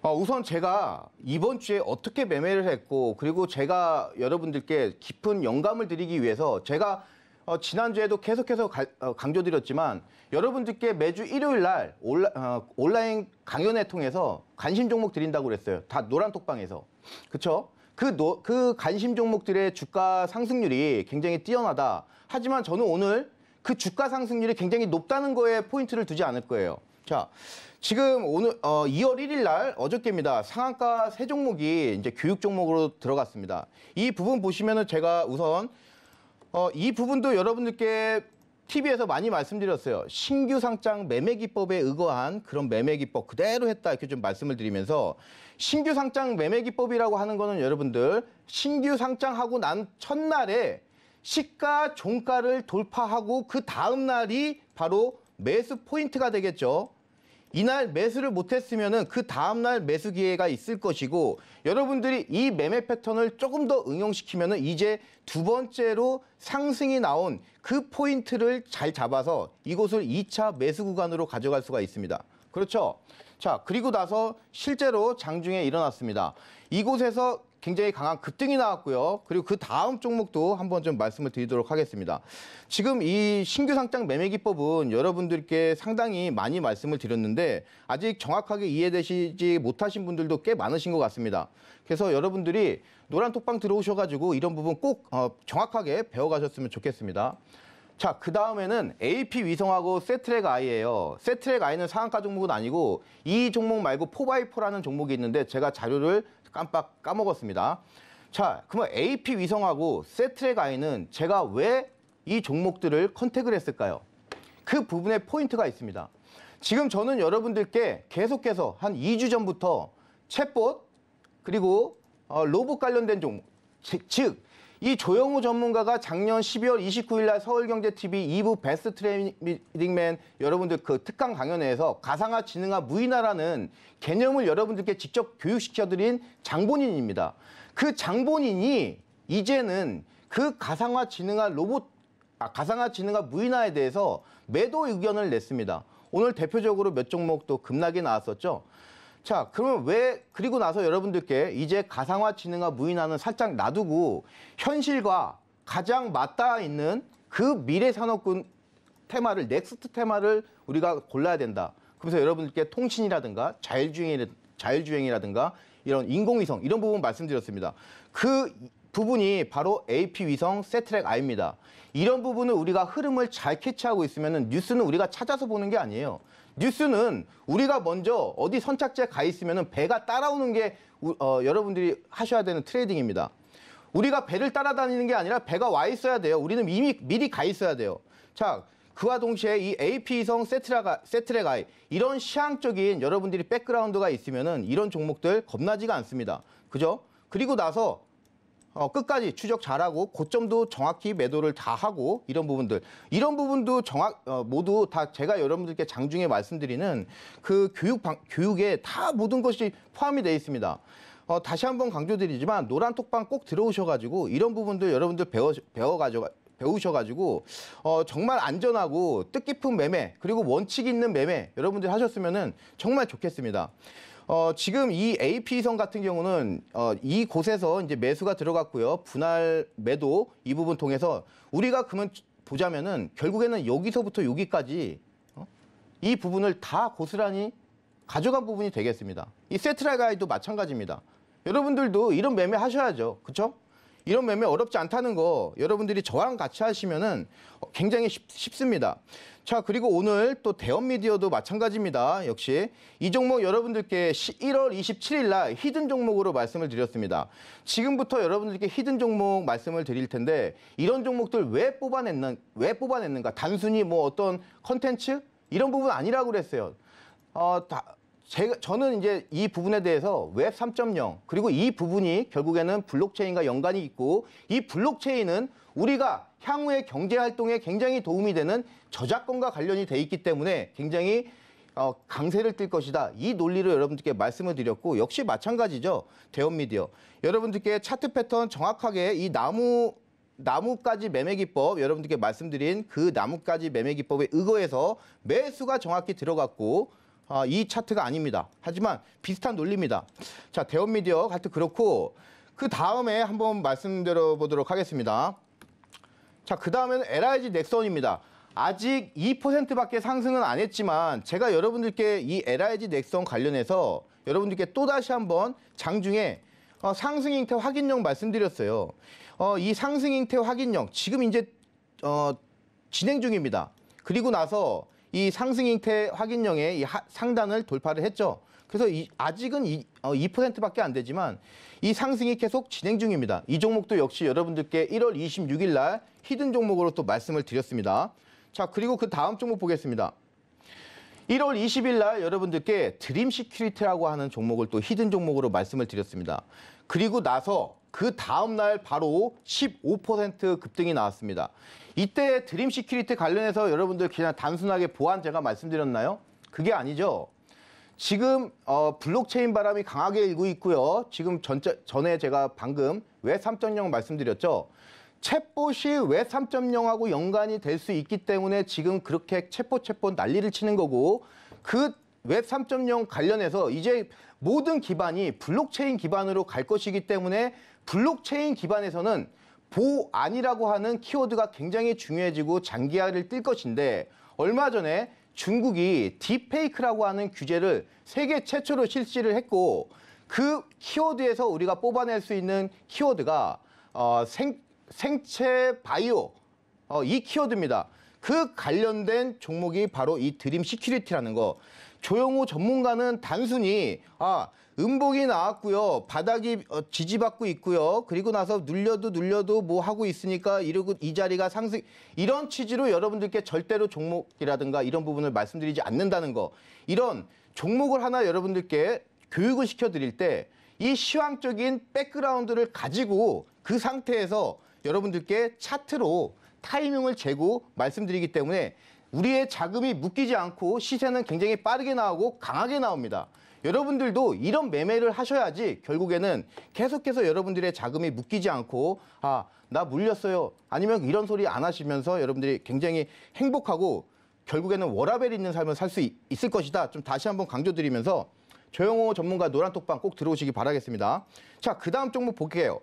어, 우선 제가 이번 주에 어떻게 매매를 했고 그리고 제가 여러분들께 깊은 영감을 드리기 위해서 제가 어, 지난주에도 계속해서 가, 어, 강조드렸지만 여러분들께 매주 일요일 날 온라, 어, 온라인 강연회 통해서 관심 종목 드린다고 그랬어요. 다 노란 톡방에서. 그렇죠? 그, 그 관심 종목들의 주가 상승률이 굉장히 뛰어나다. 하지만 저는 오늘 그 주가 상승률이 굉장히 높다는 거에 포인트를 두지 않을 거예요. 자, 지금 오늘 어, 2월 1일 날 어저께입니다. 상한가 세 종목이 이제 교육 종목으로 들어갔습니다. 이 부분 보시면은 제가 우선 어, 이 부분도 여러분들께 TV에서 많이 말씀드렸어요. 신규 상장 매매 기법에 의거한 그런 매매 기법 그대로 했다 이렇게 좀 말씀을 드리면서 신규 상장 매매 기법이라고 하는 거는 여러분들 신규 상장하고 난 첫날에 시가 종가를 돌파하고 그 다음 날이 바로 매수 포인트가 되겠죠. 이날 매수를 못했으면 그 다음날 매수 기회가 있을 것이고 여러분들이 이 매매 패턴을 조금 더 응용시키면 이제 두 번째로 상승이 나온 그 포인트를 잘 잡아서 이곳을 2차 매수 구간으로 가져갈 수가 있습니다. 그렇죠? 자, 그리고 나서 실제로 장중에 일어났습니다. 이곳에서 굉장히 강한 급등이 나왔고요. 그리고 그 다음 종목도 한번 좀 말씀을 드리도록 하겠습니다. 지금 이 신규 상장 매매 기법은 여러분들께 상당히 많이 말씀을 드렸는데 아직 정확하게 이해되시지 못하신 분들도 꽤 많으신 것 같습니다. 그래서 여러분들이 노란 톡방 들어오셔가지고 이런 부분 꼭 어, 정확하게 배워가셨으면 좋겠습니다. 자, 그 다음에는 AP 위성하고 세트랙 아이예요. 세트랙 아이는 상한가 종목은 아니고 이 종목 말고 4x4라는 종목이 있는데 제가 자료를 깜빡 까먹었습니다. 자, 그러면 AP 위성하고 세트랙 아이는 제가 왜 이 종목들을 컨택을 했을까요? 그 부분에 포인트가 있습니다. 지금 저는 여러분들께 계속해서 한 2주 전부터 챗봇 그리고 어, 로봇 관련된 종목, 즉이 조영우 전문가가 작년 12월 29일 날 서울경제TV 2부 베스트 트레이딩맨 여러분들 그 특강 강연회에서 가상화 지능화 무인화라는 개념을 여러분들께 직접 교육시켜드린 장본인입니다. 그 장본인이 이제는 그 가상화 지능화 로봇, 아, 가상화 지능화 무인화에 대해서 매도 의견을 냈습니다. 오늘 대표적으로 몇 종목 또 급락이 나왔었죠. 자, 그러면 왜 그리고 나서 여러분들께 이제 가상화 지능과 무인화는 살짝 놔두고 현실과 가장 맞닿아 있는 그 미래 산업군 테마를 넥스트 테마를 우리가 골라야 된다. 그래서 여러분들께 통신이라든가 자율주행, 자율주행이라든가 이런 인공위성 이런 부분 말씀드렸습니다. 그 부분이 바로 AP 위성 세트랙 I입니다. 이런 부분을 우리가 흐름을 잘 캐치하고 있으면 뉴스는 우리가 찾아서 보는 게 아니에요. 뉴스는 우리가 먼저 어디 선착지에 가 있으면 배가 따라오는 게 어, 여러분들이 하셔야 되는 트레이딩입니다. 우리가 배를 따라다니는 게 아니라 배가 와 있어야 돼요. 우리는 이미 미리 가 있어야 돼요. 자, 그와 동시에 이 AP성 세트라가, 세트레가이 이런 시향적인 여러분들이 백그라운드가 있으면 이런 종목들 겁나지가 않습니다. 그죠? 그리고 나서 어, 끝까지 추적 잘하고 고점도 정확히 매도를 다 하고 이런 부분들 이런 부분도 정확 어, 모두 다 제가 여러분들께 장중에 말씀드리는 그 교육 방, 교육에 다 모든 것이 포함이 되어 있습니다. 어, 다시 한번 강조드리지만 노란 톡방 꼭 들어오셔가지고 이런 부분들 여러분들 배워 배워 가지고 배우셔가지고 어, 정말 안전하고 뜻깊은 매매 그리고 원칙 있는 매매 여러분들 하셨으면은 정말 좋겠습니다. 어, 지금 이 AP선 같은 경우는 어, 이 곳에서 이제 매수가 들어갔고요. 분할 매도 이 부분 통해서 우리가 그러면 보자면은 결국에는 여기서부터 여기까지 어? 이 부분을 다 고스란히 가져간 부분이 되겠습니다. 이 세트라 이 가이도 마찬가지입니다. 여러분들도 이런 매매 하셔야죠. 그렇죠? 이런 매매 어렵지 않다는 거 여러분들이 저랑 같이 하시면은 굉장히 쉽, 쉽습니다. 자 그리고 오늘 또 대원 미디어도 마찬가지입니다. 역시 이 종목 여러분들께 1월 27일 날 히든 종목으로 말씀을 드렸습니다. 지금부터 여러분들께 히든 종목 말씀을 드릴 텐데 이런 종목들 왜 뽑아냈는 왜 뽑아냈는가 단순히 뭐 어떤 컨텐츠 이런 부분 아니라고 그랬어요. 어, 다, 제가, 저는 이제 이 부분에 대해서 웹 3.0 그리고 이 부분이 결국에는 블록체인과 연관이 있고 이 블록체인은 우리가 향후의 경제 활동에 굉장히 도움이 되는 저작권과 관련이 돼 있기 때문에 굉장히 어, 강세를 띨 것이다. 이 논리를 여러분들께 말씀을 드렸고 역시 마찬가지죠. 대형 미디어. 여러분들께 차트 패턴 정확하게 이 나무 나뭇가지 매매 기법 여러분들께 말씀드린 그 나뭇가지 매매 기법에 의거해서 매수가 정확히 들어갔고 아, 이 차트가 아닙니다. 하지만 비슷한 논리입니다. 자, 대원미디어 같은 그렇고 그 다음에 한번 말씀드려 보도록 하겠습니다. 자, 그 다음에는 LIG 넥선입니다. 아직 2%밖에 상승은 안 했지만 제가 여러분들께 이 LIG 넥선 관련해서 여러분들께 또 다시 한번 장중에 어, 상승 행태 확인형 말씀드렸어요. 어, 이 상승 행태 확인형 지금 이제 어, 진행 중입니다. 그리고 나서 이 상승 잉태 확인령의 이 하, 상단을 돌파를 했죠. 그래서 이, 아직은 이, 어, 2%밖에 안 되지만 이 상승이 계속 진행 중입니다. 이 종목도 역시 여러분들께 1월 26일 날 히든 종목으로 또 말씀을 드렸습니다. 자, 그리고 그 다음 종목 보겠습니다. 1월 20일 날 여러분들께 드림 시큐리티라고 하는 종목을 또 히든 종목으로 말씀을 드렸습니다. 그리고 나서 그 다음 날 바로 15% 급등이 나왔습니다. 이때 드림 시큐리티 관련해서 여러분들 그냥 단순하게 보안 제가 말씀드렸나요? 그게 아니죠. 지금 어, 블록체인 바람이 강하게 일고 있고요. 지금 전 전에 제가 방금 왜3.0 말씀드렸죠. 챗봇이 왜 3.0하고 연관이 될 수 있기 때문에 지금 그렇게 챗봇 챗봇 난리를 치는 거고 그 웹 3.0 관련해서 이제 모든 기반이 블록체인 기반으로 갈 것이기 때문에 블록체인 기반에서는 보안이라고 하는 키워드가 굉장히 중요해지고 장기화를 띨 것인데 얼마 전에 중국이 딥페이크라고 하는 규제를 세계 최초로 실시를 했고 그 키워드에서 우리가 뽑아낼 수 있는 키워드가 어, 생, 생체 바이오 어, 이 키워드입니다. 그 관련된 종목이 바로 이 드림 시큐리티라는 거. 조영호 전문가는 단순히 아 음봉이 나왔고요. 바닥이 어, 지지받고 있고요. 그리고 나서 눌려도 눌려도 뭐 하고 있으니까 이러고 이 자리가 상승 이런 취지로 여러분들께 절대로 종목이라든가 이런 부분을 말씀드리지 않는다는 거. 이런 종목을 하나 여러분들께 교육을 시켜 드릴 때 이 시황적인 백그라운드를 가지고 그 상태에서 여러분들께 차트로 타이밍을 재고 말씀드리기 때문에 우리의 자금이 묶이지 않고 시세는 굉장히 빠르게 나오고 강하게 나옵니다. 여러분들도 이런 매매를 하셔야지 결국에는 계속해서 여러분들의 자금이 묶이지 않고 아, 나 물렸어요. 아니면 이런 소리 안 하시면서 여러분들이 굉장히 행복하고 결국에는 워라벨 있는 삶을 살 수 있을 것이다. 좀 다시 한번 강조드리면서 조영호 전문가 노란 톡방 꼭 들어오시기 바라겠습니다. 자, 그 다음 종목 볼게요.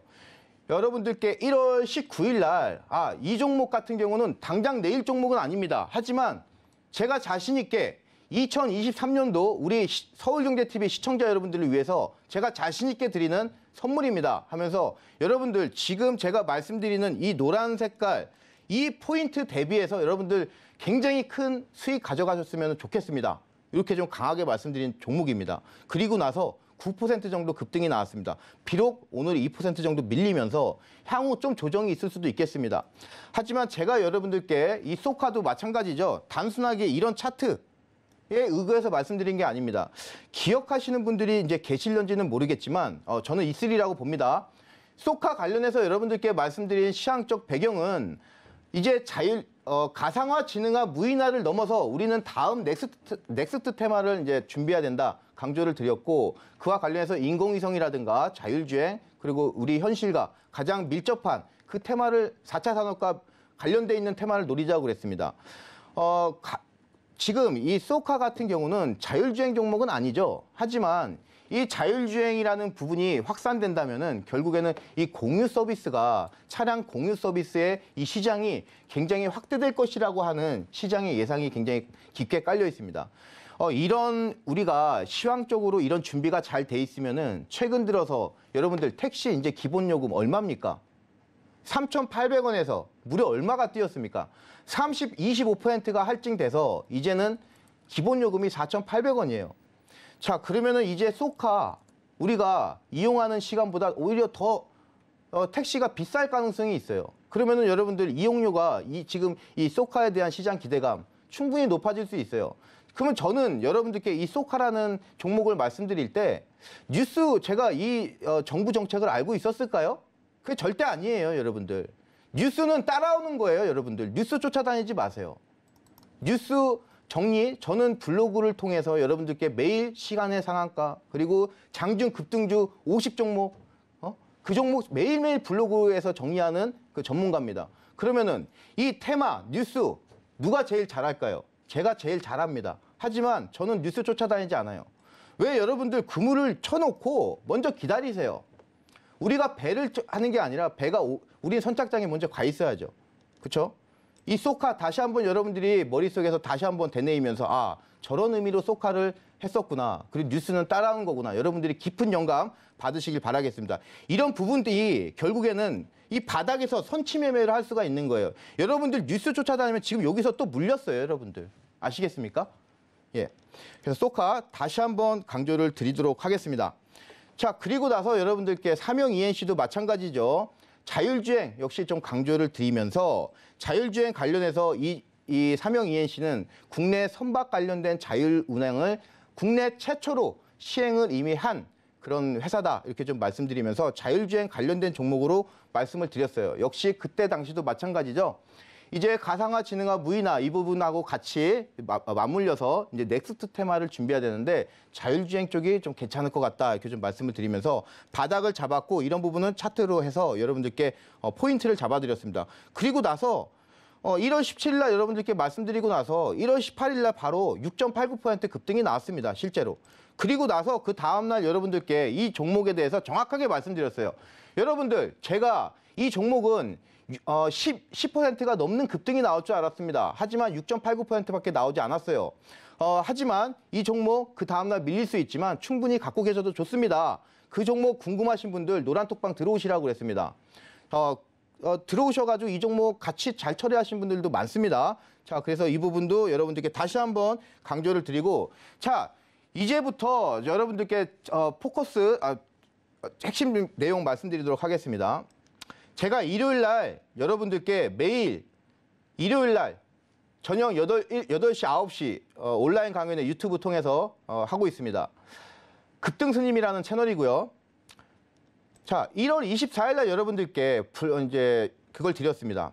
여러분들께 1월 19일 날, 아, 이 종목 같은 경우는 당장 내일 종목은 아닙니다. 하지만 제가 자신있게 2023년도 우리 서울경제TV 시청자 여러분들을 위해서 제가 자신 있게 드리는 선물입니다 하면서 여러분들 지금 제가 말씀드리는 이 노란 색깔 이 포인트 대비해서 여러분들 굉장히 큰 수익 가져가셨으면 좋겠습니다. 이렇게 좀 강하게 말씀드린 종목입니다. 그리고 나서 9% 정도 급등이 나왔습니다. 비록 오늘 2% 정도 밀리면서 향후 좀 조정이 있을 수도 있겠습니다. 하지만 제가 여러분들께 이 소카도 마찬가지죠. 단순하게 이런 차트 의거해서 말씀드린 게 아닙니다. 기억하시는 분들이 이제 계실런지는 모르겠지만 어, 저는 있으리라고 봅니다. 소카 관련해서 여러분들께 말씀드린 시향적 배경은 이제 자율 어, 가상화 지능화 무인화를 넘어서 우리는 다음 넥스트, 넥스트 테마를 이제 준비해야 된다 강조를 드렸고 그와 관련해서 인공위성이라든가 자율주행 그리고 우리 현실과 가장 밀접한 그 테마를 4차 산업과 관련돼 있는 테마를 노리자고 그랬습니다. 어, 가, 지금 이 소카 같은 경우는 자율주행 종목은 아니죠. 하지만 이 자율주행이라는 부분이 확산된다면은 결국에는 이 공유 서비스가 차량 공유 서비스의 이 시장이 굉장히 확대될 것이라고 하는 시장의 예상이 굉장히 깊게 깔려 있습니다. 어, 이런 우리가 시황적으로 이런 준비가 잘 돼 있으면은 최근 들어서 여러분들 택시 이제 기본 요금 얼마입니까? 3,800원에서 무려 얼마가 뛰었습니까? 30, 25%가 할증돼서 이제는 기본 요금이 4,800원이에요. 자, 그러면은 이제 소카 우리가 이용하는 시간보다 오히려 더 어, 택시가 비쌀 가능성이 있어요. 그러면은 여러분들 이용료가 이 지금 이 소카에 대한 시장 기대감 충분히 높아질 수 있어요. 그러면 저는 여러분들께 이 소카라는 종목을 말씀드릴 때 뉴스 제가 이 어, 정부 정책을 알고 있었을까요? 그게 절대 아니에요, 여러분들. 뉴스는 따라오는 거예요, 여러분들. 뉴스 쫓아다니지 마세요. 뉴스 정리, 저는 블로그를 통해서 여러분들께 매일 시간의 상한가, 그리고 장중 급등주 50 종목, 어? 그 종목 매일매일 블로그에서 정리하는 그 전문가입니다. 그러면은 이 테마, 뉴스, 누가 제일 잘할까요? 제가 제일 잘합니다. 하지만 저는 뉴스 쫓아다니지 않아요. 왜 여러분들 그물을 쳐놓고 먼저 기다리세요? 우리가 배를 하는 게 아니라 배가 우리는 선착장에 먼저 가 있어야죠. 그렇죠? 이 소카 다시 한번 여러분들이 머릿속에서 다시 한번 되뇌이면서 아 저런 의미로 소카를 했었구나. 그리고 뉴스는 따라온 거구나. 여러분들이 깊은 영감 받으시길 바라겠습니다. 이런 부분들이 결국에는 이 바닥에서 선취매매를 할 수가 있는 거예요. 여러분들 뉴스 쫓아다니면 지금 여기서 또 물렸어요. 여러분들 아시겠습니까? 예. 그래서 소카 다시 한번 강조를 드리도록 하겠습니다. 자, 그리고 나서 여러분들께 사명 ENC도 마찬가지죠. 자율주행 역시 좀 강조를 드리면서 자율주행 관련해서 이, 이 사명 ENC는 국내 선박 관련된 자율 운항을 국내 최초로 시행을 이미 한 그런 회사다 이렇게 좀 말씀드리면서 자율주행 관련된 종목으로 말씀을 드렸어요. 역시 그때 당시도 마찬가지죠. 이제 가상화지능화 무인화 이 부분하고 같이 마, 어, 맞물려서 이제 넥스트 테마를 준비해야 되는데 자율주행 쪽이 좀 괜찮을 것 같다 이렇게 좀 말씀을 드리면서 바닥을 잡았고 이런 부분은 차트로 해서 여러분들께 어, 포인트를 잡아드렸습니다. 그리고 나서 어, 1월 17일 날 여러분들께 말씀드리고 나서 1월 18일 날 바로 6.89% 급등이 나왔습니다. 실제로. 그리고 나서 그 다음 날 여러분들께 이 종목에 대해서 정확하게 말씀드렸어요. 여러분들 제가 이 종목은 어, 10, 10%가 넘는 급등이 나올 줄 알았습니다. 하지만 6.89%밖에 나오지 않았어요. 어, 하지만 이 종목 그 다음날 밀릴 수 있지만 충분히 갖고 계셔도 좋습니다. 그 종목 궁금하신 분들 노란톡방 들어오시라고 그랬습니다. 어, 어, 들어오셔가지고 이 종목 같이 잘 처리하신 분들도 많습니다. 자, 그래서 이 부분도 여러분들께 다시 한번 강조를 드리고, 자, 이제부터 여러분들께 어, 포커스, 아, 핵심 내용 말씀드리도록 하겠습니다. 제가 일요일 날 여러분들께 매일 일요일 날 저녁 8, 8시, 9시 어, 온라인 강연을 유튜브 통해서 어, 하고 있습니다. 급등스님이라는 채널이고요. 자, 1월 24일 날 여러분들께 불, 이제 그걸 드렸습니다.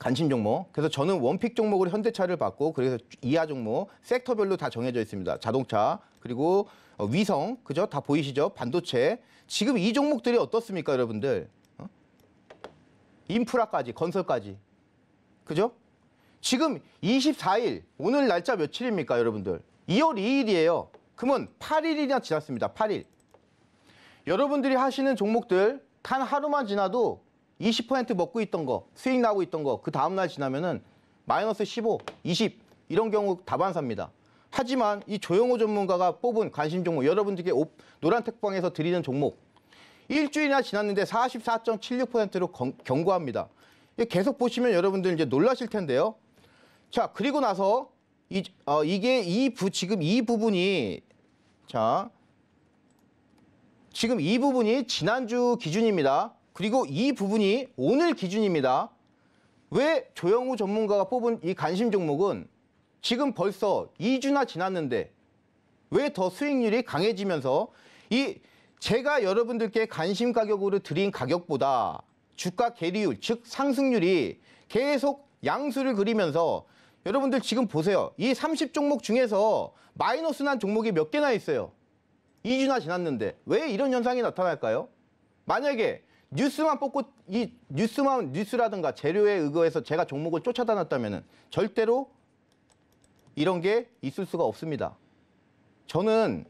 관심 종목. 그래서 저는 원픽 종목으로 현대차를 받고 그래서 이하 종목 섹터별로 다 정해져 있습니다. 자동차 그리고 어, 위성 그죠? 다 보이시죠? 반도체. 지금 이 종목들이 어떻습니까, 여러분들? 인프라까지 건설까지 그죠? 지금 24일 오늘 날짜 며칠입니까 여러분들 2월 2일이에요 그러면 8일이나 지났습니다 8일 여러분들이 하시는 종목들 단 하루만 지나도 20% 먹고 있던 거 수익 나고 있던 거 그 다음날 지나면은 마이너스 15, 20 이런 경우 다반사입니다 하지만 이 조영호 전문가가 뽑은 관심 종목 여러분들께 노란 택방에서 드리는 종목 일주일이나 지났는데 44.76%로 경고합니다. 계속 보시면 여러분들 이제 놀라실 텐데요. 자, 그리고 나서 이, 어, 이게 이 부, 지금 이 부분이 자, 지금 이 부분이 지난주 기준입니다. 그리고 이 부분이 오늘 기준입니다. 왜 조영우 전문가가 뽑은 이 관심 종목은 지금 벌써 2주나 지났는데 왜 더 수익률이 강해지면서 이 제가 여러분들께 관심 가격으로 드린 가격보다 주가 계리율, 즉 상승률이 계속 양수를 그리면서 여러분들 지금 보세요. 이 30종목 중에서 마이너스 난 종목이 몇 개나 있어요. 2주나 지났는데 왜 이런 현상이 나타날까요? 만약에 뉴스만 뽑고 이 뉴스만 뉴스라든가 재료에 의거해서 제가 종목을 쫓아다녔다면 절대로 이런 게 있을 수가 없습니다. 저는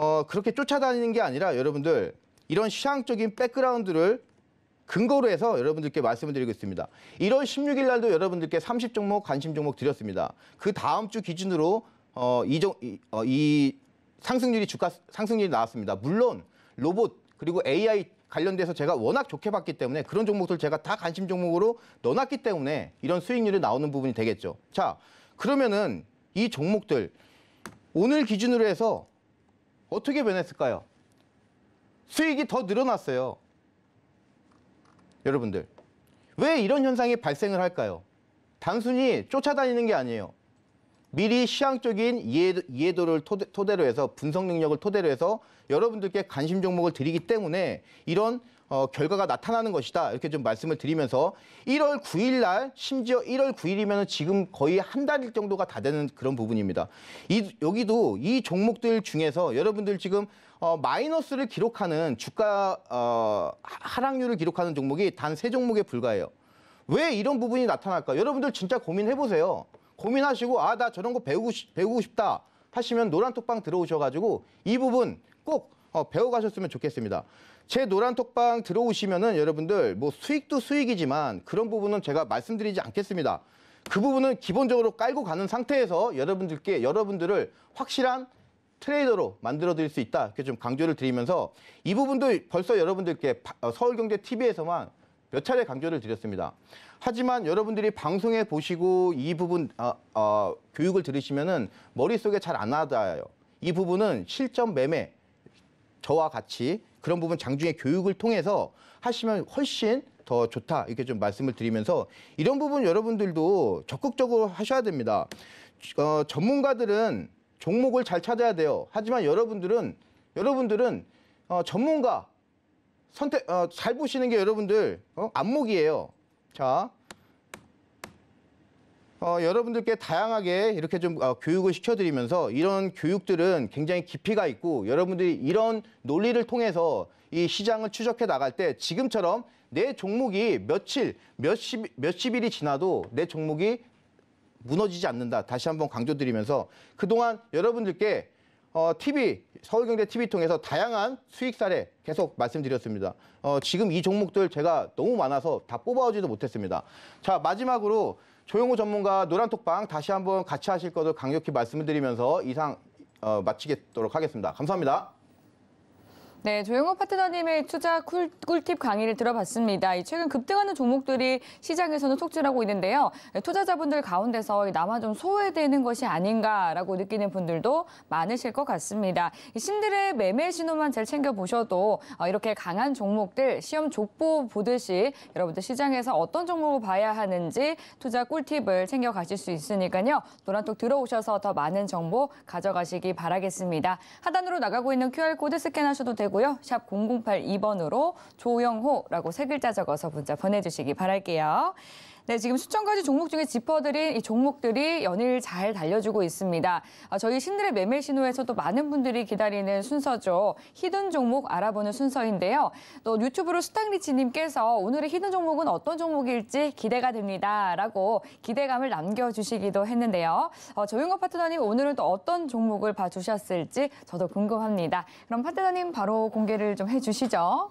어, 그렇게 쫓아다니는 게 아니라 여러분들 이런 시향적인 백그라운드를 근거로 해서 여러분들께 말씀을 드리고 있습니다. 1월 16일 날도 여러분들께 30종목 관심 종목 드렸습니다. 그 다음 주 기준으로 어, 이, 종, 이, 어, 이 상승률이 주가 상승률이 나왔습니다. 물론 로봇 그리고 AI 관련돼서 제가 워낙 좋게 봤기 때문에 그런 종목들 제가 다 관심 종목으로 넣어놨기 때문에 이런 수익률이 나오는 부분이 되겠죠. 자 그러면은 이 종목들 오늘 기준으로 해서 어떻게 변했을까요? 수익이 더 늘어났어요. 여러분들, 왜 이런 현상이 발생을 할까요? 단순히 쫓아다니는 게 아니에요. 미리 시향적인 이해도, 를 토대로 해서 분석 능력을 토대로 해서 여러분들께 관심 종목을 드리기 때문에 이런 어, 결과가 나타나는 것이다. 이렇게 좀 말씀을 드리면서 1월 9일 날 심지어 1월 9일이면 지금 거의 한 달 정도가 다 되는 그런 부분입니다. 이, 여기도 이 종목들 중에서 여러분들 지금 어, 마이너스를 기록하는 주가 어, 하락률을 기록하는 종목이 단 세 종목에 불과해요. 왜 이런 부분이 나타날까? 여러분들 진짜 고민해 보세요. 고민하시고 아 나 저런 거 배우고 시, 배우고 싶다 하시면 노란톡방 들어오셔가지고 이 부분 꼭 어, 배워가셨으면 좋겠습니다. 제 노란 톡방 들어오시면은 여러분들 뭐 수익도 수익이지만 그런 부분은 제가 말씀드리지 않겠습니다. 그 부분은 기본적으로 깔고 가는 상태에서 여러분들께 여러분들을 확실한 트레이더로 만들어 드릴 수 있다. 이렇게 좀 강조를 드리면서 이 부분도 벌써 여러분들께 어, 서울경제TV에서만 몇 차례 강조를 드렸습니다. 하지만 여러분들이 방송에 보시고 이 부분 어, 어, 교육을 들으시면은 머릿속에 잘 안 와닿아요. 이 부분은 실전 매매 저와 같이 그런 부분 장중에 교육을 통해서 하시면 훨씬 더 좋다 이렇게 좀 말씀을 드리면서 이런 부분 여러분들도 적극적으로 하셔야 됩니다. 어, 전문가들은 종목을 잘 찾아야 돼요. 하지만 여러분들은 여러분들은 어, 전문가 선택 어, 잘 보시는 게 여러분들 어, 안목이에요. 자 어, 여러분들께 다양하게 이렇게 좀 어, 교육을 시켜드리면서 이런 교육들은 굉장히 깊이가 있고 여러분들이 이런 논리를 통해서 이 시장을 추적해 나갈 때 지금처럼 내 종목이 며칠, 몇십, 몇십 일이 지나도 내 종목이 무너지지 않는다. 다시 한번 강조드리면서 그동안 여러분들께 어, TV, 서울경제 TV 통해서 다양한 수익 사례 계속 말씀드렸습니다. 어, 지금 이 종목들 제가 너무 많아서 다 뽑아오지도 못했습니다. 자, 마지막으로 조용호 전문가 노란톡방 다시 한번 같이 하실 것을 강력히 말씀드리면서 이상 어, 마치겠도록 하겠습니다. 감사합니다. 네, 조영호 파트너님의 투자 꿀, 꿀팁 강의를 들어봤습니다. 최근 급등하는 종목들이 시장에서는 속출하고 있는데요. 투자자분들 가운데서 남아 좀 소외되는 것이 아닌가라고 느끼는 분들도 많으실 것 같습니다. 신들의 매매 신호만 잘 챙겨보셔도 어, 이렇게 강한 종목들 시험 족보 보듯이 여러분들 시장에서 어떤 종목을 봐야 하는지 투자 꿀팁을 챙겨가실 수 있으니까요. 노란톡 들어오셔서 더 많은 정보 가져가시기 바라겠습니다. 하단으로 나가고 있는 QR코드 스캔하셔도 되고 되고요. 샵 0082번으로 조영호라고 세 글자 적어서 문자 보내주시기 바랄게요. 네, 지금 수천 가지 종목 중에 짚어드린 이 종목들이 연일 잘 달려주고 있습니다. 아, 저희 신들의 매매 신호에서도 많은 분들이 기다리는 순서죠. 히든 종목 알아보는 순서인데요. 또 유튜브로 수탁리치님께서 오늘의 히든 종목은 어떤 종목일지 기대가 됩니다. 라고 기대감을 남겨주시기도 했는데요. 어, 조윤거 파트너님 오늘은 또 어떤 종목을 봐주셨을지 저도 궁금합니다. 그럼 파트너님 바로 공개를 좀 해주시죠.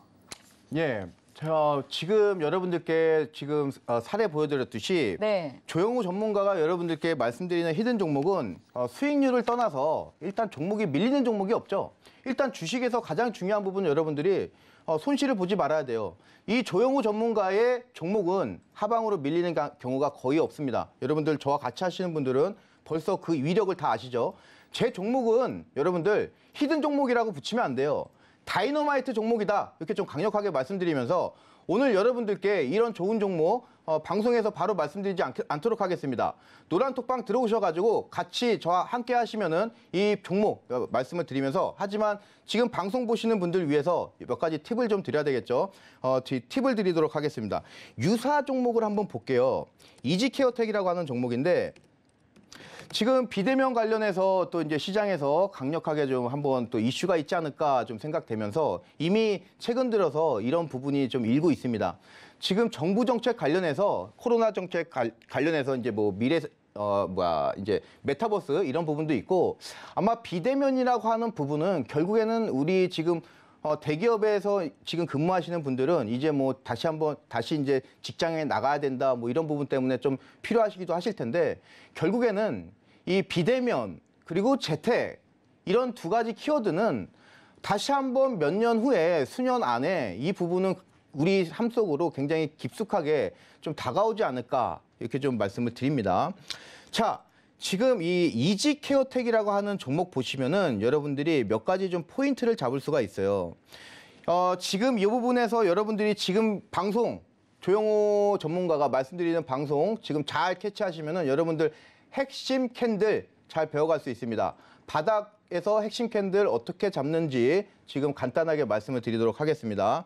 예, 자, 지금 여러분들께 지금 어, 사례 보여드렸듯이 네. 조영우 전문가가 여러분들께 말씀드리는 히든 종목은 어, 수익률을 떠나서 일단 종목이 밀리는 종목이 없죠. 일단 주식에서 가장 중요한 부분은 여러분들이 어, 손실을 보지 말아야 돼요. 이 조영우 전문가의 종목은 하방으로 밀리는 경우가 거의 없습니다. 여러분들 저와 같이 하시는 분들은 벌써 그 위력을 다 아시죠? 제 종목은 여러분들 히든 종목이라고 붙이면 안 돼요. 다이너마이트 종목이다 이렇게 좀 강력하게 말씀드리면서 오늘 여러분들께 이런 좋은 종목 어, 방송에서 바로 말씀드리지 않, 도록 하겠습니다. 노란톡방 들어오셔가지고 같이 저와 함께 하시면은 이 종목 어, 말씀을 드리면서 하지만 지금 방송 보시는 분들 위해서 몇 가지 팁을 좀 드려야 되겠죠. 어, 팁을 드리도록 하겠습니다. 유사 종목을 한번 볼게요. 이지케어텍이라고 하는 종목인데 지금 비대면 관련해서 또 이제 시장에서 강력하게 좀 한번 또 이슈가 있지 않을까 좀 생각되면서 이미 최근 들어서 이런 부분이 좀 일고 있습니다. 지금 정부 정책 관련해서 코로나 정책 가, 관련해서 이제 뭐 미래 어 뭐야 이제 메타버스 이런 부분도 있고 아마 비대면이라고 하는 부분은 결국에는 우리 지금 어, 대기업에서 지금 근무하시는 분들은 이제 뭐 다시 한번 다시 이제 직장에 나가야 된다 뭐 이런 부분 때문에 좀 필요하시기도 하실 텐데 결국에는 이 비대면 그리고 재택 이런 두 가지 키워드는 다시 한번 몇 년 후에 수년 안에 이 부분은 우리 삶 속으로 굉장히 깊숙하게 좀 다가오지 않을까 이렇게 좀 말씀을 드립니다. 자, 지금 이 이지 케어텍이라고 하는 종목 보시면은 여러분들이 몇 가지 좀 포인트를 잡을 수가 있어요. 어, 지금 이 부분에서 여러분들이 지금 방송 조영호 전문가가 말씀드리는 방송 지금 잘 캐치하시면은 여러분들 핵심 캔들 잘 배워갈 수 있습니다. 바닥에서 핵심 캔들 어떻게 잡는지 지금 간단하게 말씀을 드리도록 하겠습니다.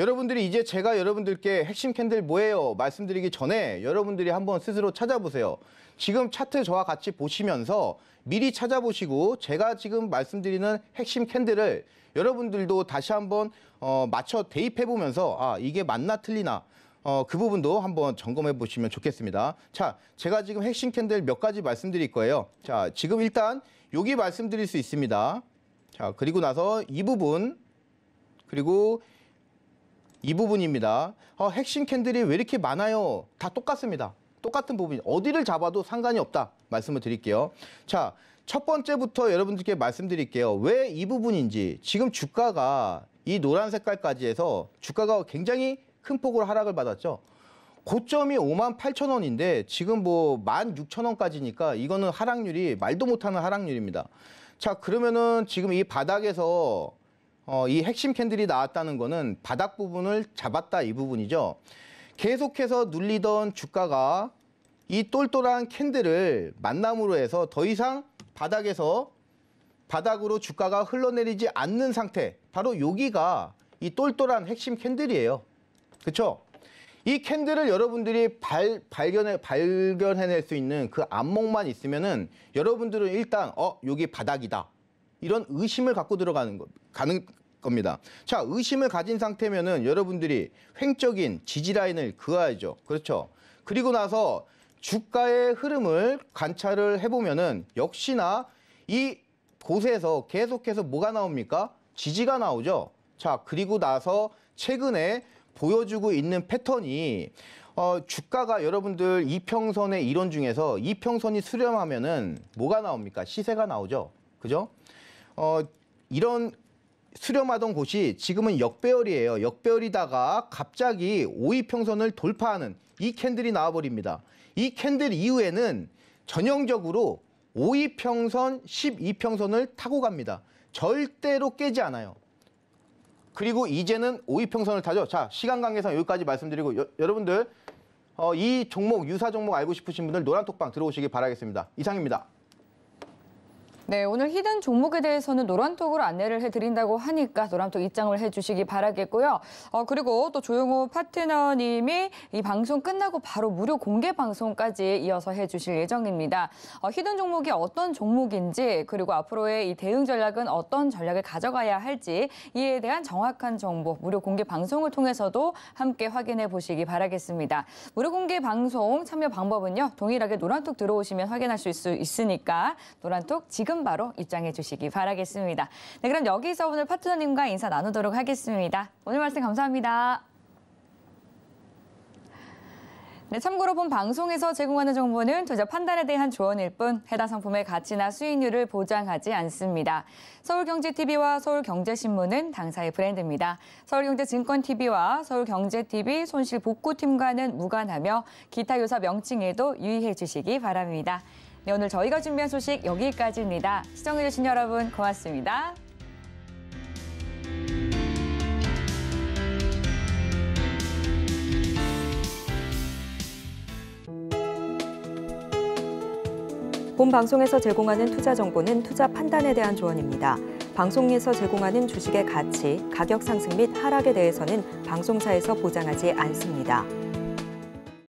여러분들이 이제 제가 여러분들께 핵심 캔들 뭐예요 말씀드리기 전에 여러분들이 한번 스스로 찾아보세요. 지금 차트 저와 같이 보시면서 미리 찾아보시고 제가 지금 말씀드리는 핵심 캔들을 여러분들도 다시 한번 어, 맞춰 대입해 보면서 아 이게 맞나 틀리나 어, 그 부분도 한번 점검해 보시면 좋겠습니다. 자, 제가 지금 핵심 캔들 몇 가지 말씀드릴 거예요. 자, 지금 일단 여기 말씀드릴 수 있습니다. 자, 그리고 나서 이 부분 그리고 이 부분입니다. 어, 핵심 캔들이 왜 이렇게 많아요? 다 똑같습니다. 똑같은 부분이 어디를 잡아도 상관이 없다 말씀을 드릴게요. 자, 첫 번째부터 여러분들께 말씀드릴게요. 왜 이 부분인지 지금 주가가 이 노란 색깔까지 해서 주가가 굉장히 큰 폭으로 하락을 받았죠. 고점이 5만 8천 원인데 지금 뭐 1만 6천 원까지니까 이거는 하락률이 말도 못하는 하락률입니다. 자 그러면은 지금 이 바닥에서 어, 이 핵심 캔들이 나왔다는 거는 바닥 부분을 잡았다 이 부분이죠. 계속해서 눌리던 주가가 이 똘똘한 캔들을 만남으로 해서 더 이상 바닥에서 바닥으로 주가가 흘러내리지 않는 상태 바로 여기가 이 똘똘한 핵심 캔들이에요 그쵸? 이 캔들을 여러분들이 발, 발견해, 발견해낼 수 있는 그 안목만 있으면은 여러분들은 일단 어 여기 바닥이다 이런 의심을 갖고 들어가는 거 가는 겁니다. 자, 의심을 가진 상태면은 여러분들이 횡적인 지지 라인을 그어야죠. 그렇죠. 그리고 나서 주가의 흐름을 관찰을 해보면은 역시나 이 곳에서 계속해서 뭐가 나옵니까? 지지가 나오죠. 자, 그리고 나서 최근에 보여주고 있는 패턴이 어, 주가가 여러분들 이평선의 이론 중에서 이평선이 수렴하면은 뭐가 나옵니까? 시세가 나오죠. 그죠? 어, 이런 수렴하던 곳이 지금은 역배열이에요. 역배열이다가 갑자기 5위평선을 돌파하는 이 캔들이 나와버립니다. 이 캔들 이후에는 전형적으로 5위평선1 2평선을 타고 갑니다. 절대로 깨지 않아요. 그리고 이제는 5위평선을 타죠. 자, 시간 관계상 여기까지 말씀드리고 여, 러분들 어, 이 종목, 유사 종목 알고 싶으신 분들 노란톡방 들어오시기 바라겠습니다. 이상입니다. 네, 오늘 히든 종목에 대해서는 노란톡으로 안내를 해드린다고 하니까 노란톡 입장을 해주시기 바라겠고요. 어, 그리고 또 조용호 파트너님이 이 방송 끝나고 바로 무료 공개 방송까지 이어서 해주실 예정입니다. 어, 히든 종목이 어떤 종목인지 그리고 앞으로의 이 대응 전략은 어떤 전략을 가져가야 할지 이에 대한 정확한 정보 무료 공개 방송을 통해서도 함께 확인해 보시기 바라겠습니다. 무료 공개 방송 참여 방법은요. 동일하게 노란톡 들어오시면 확인할 수 있으니까 노란톡 지금 바로 입장해 주시기 바라겠습니다. 네, 그럼 여기서 오늘 파트너님과 인사 나누도록 하겠습니다. 오늘 말씀 감사합니다. 네, 참고로 본 방송에서 제공하는 정보는 투자 판단에 대한 조언일 뿐 해당 상품의 가치나 수익률을 보장하지 않습니다. 서울경제TV와 서울경제신문은 당사의 브랜드입니다. 서울경제증권TV와 서울경제TV 손실복구팀과는 무관하며 기타 요사 명칭에도 유의해 주시기 바랍니다. 네, 오늘 저희가 준비한 소식 여기까지입니다. 시청해주신 여러분 고맙습니다. 본 방송에서 제공하는 투자 정보는 투자 판단에 대한 조언입니다. 방송에서 제공하는 주식의 가치, 가격 상승 및 하락에 대해서는 방송사에서 보장하지 않습니다.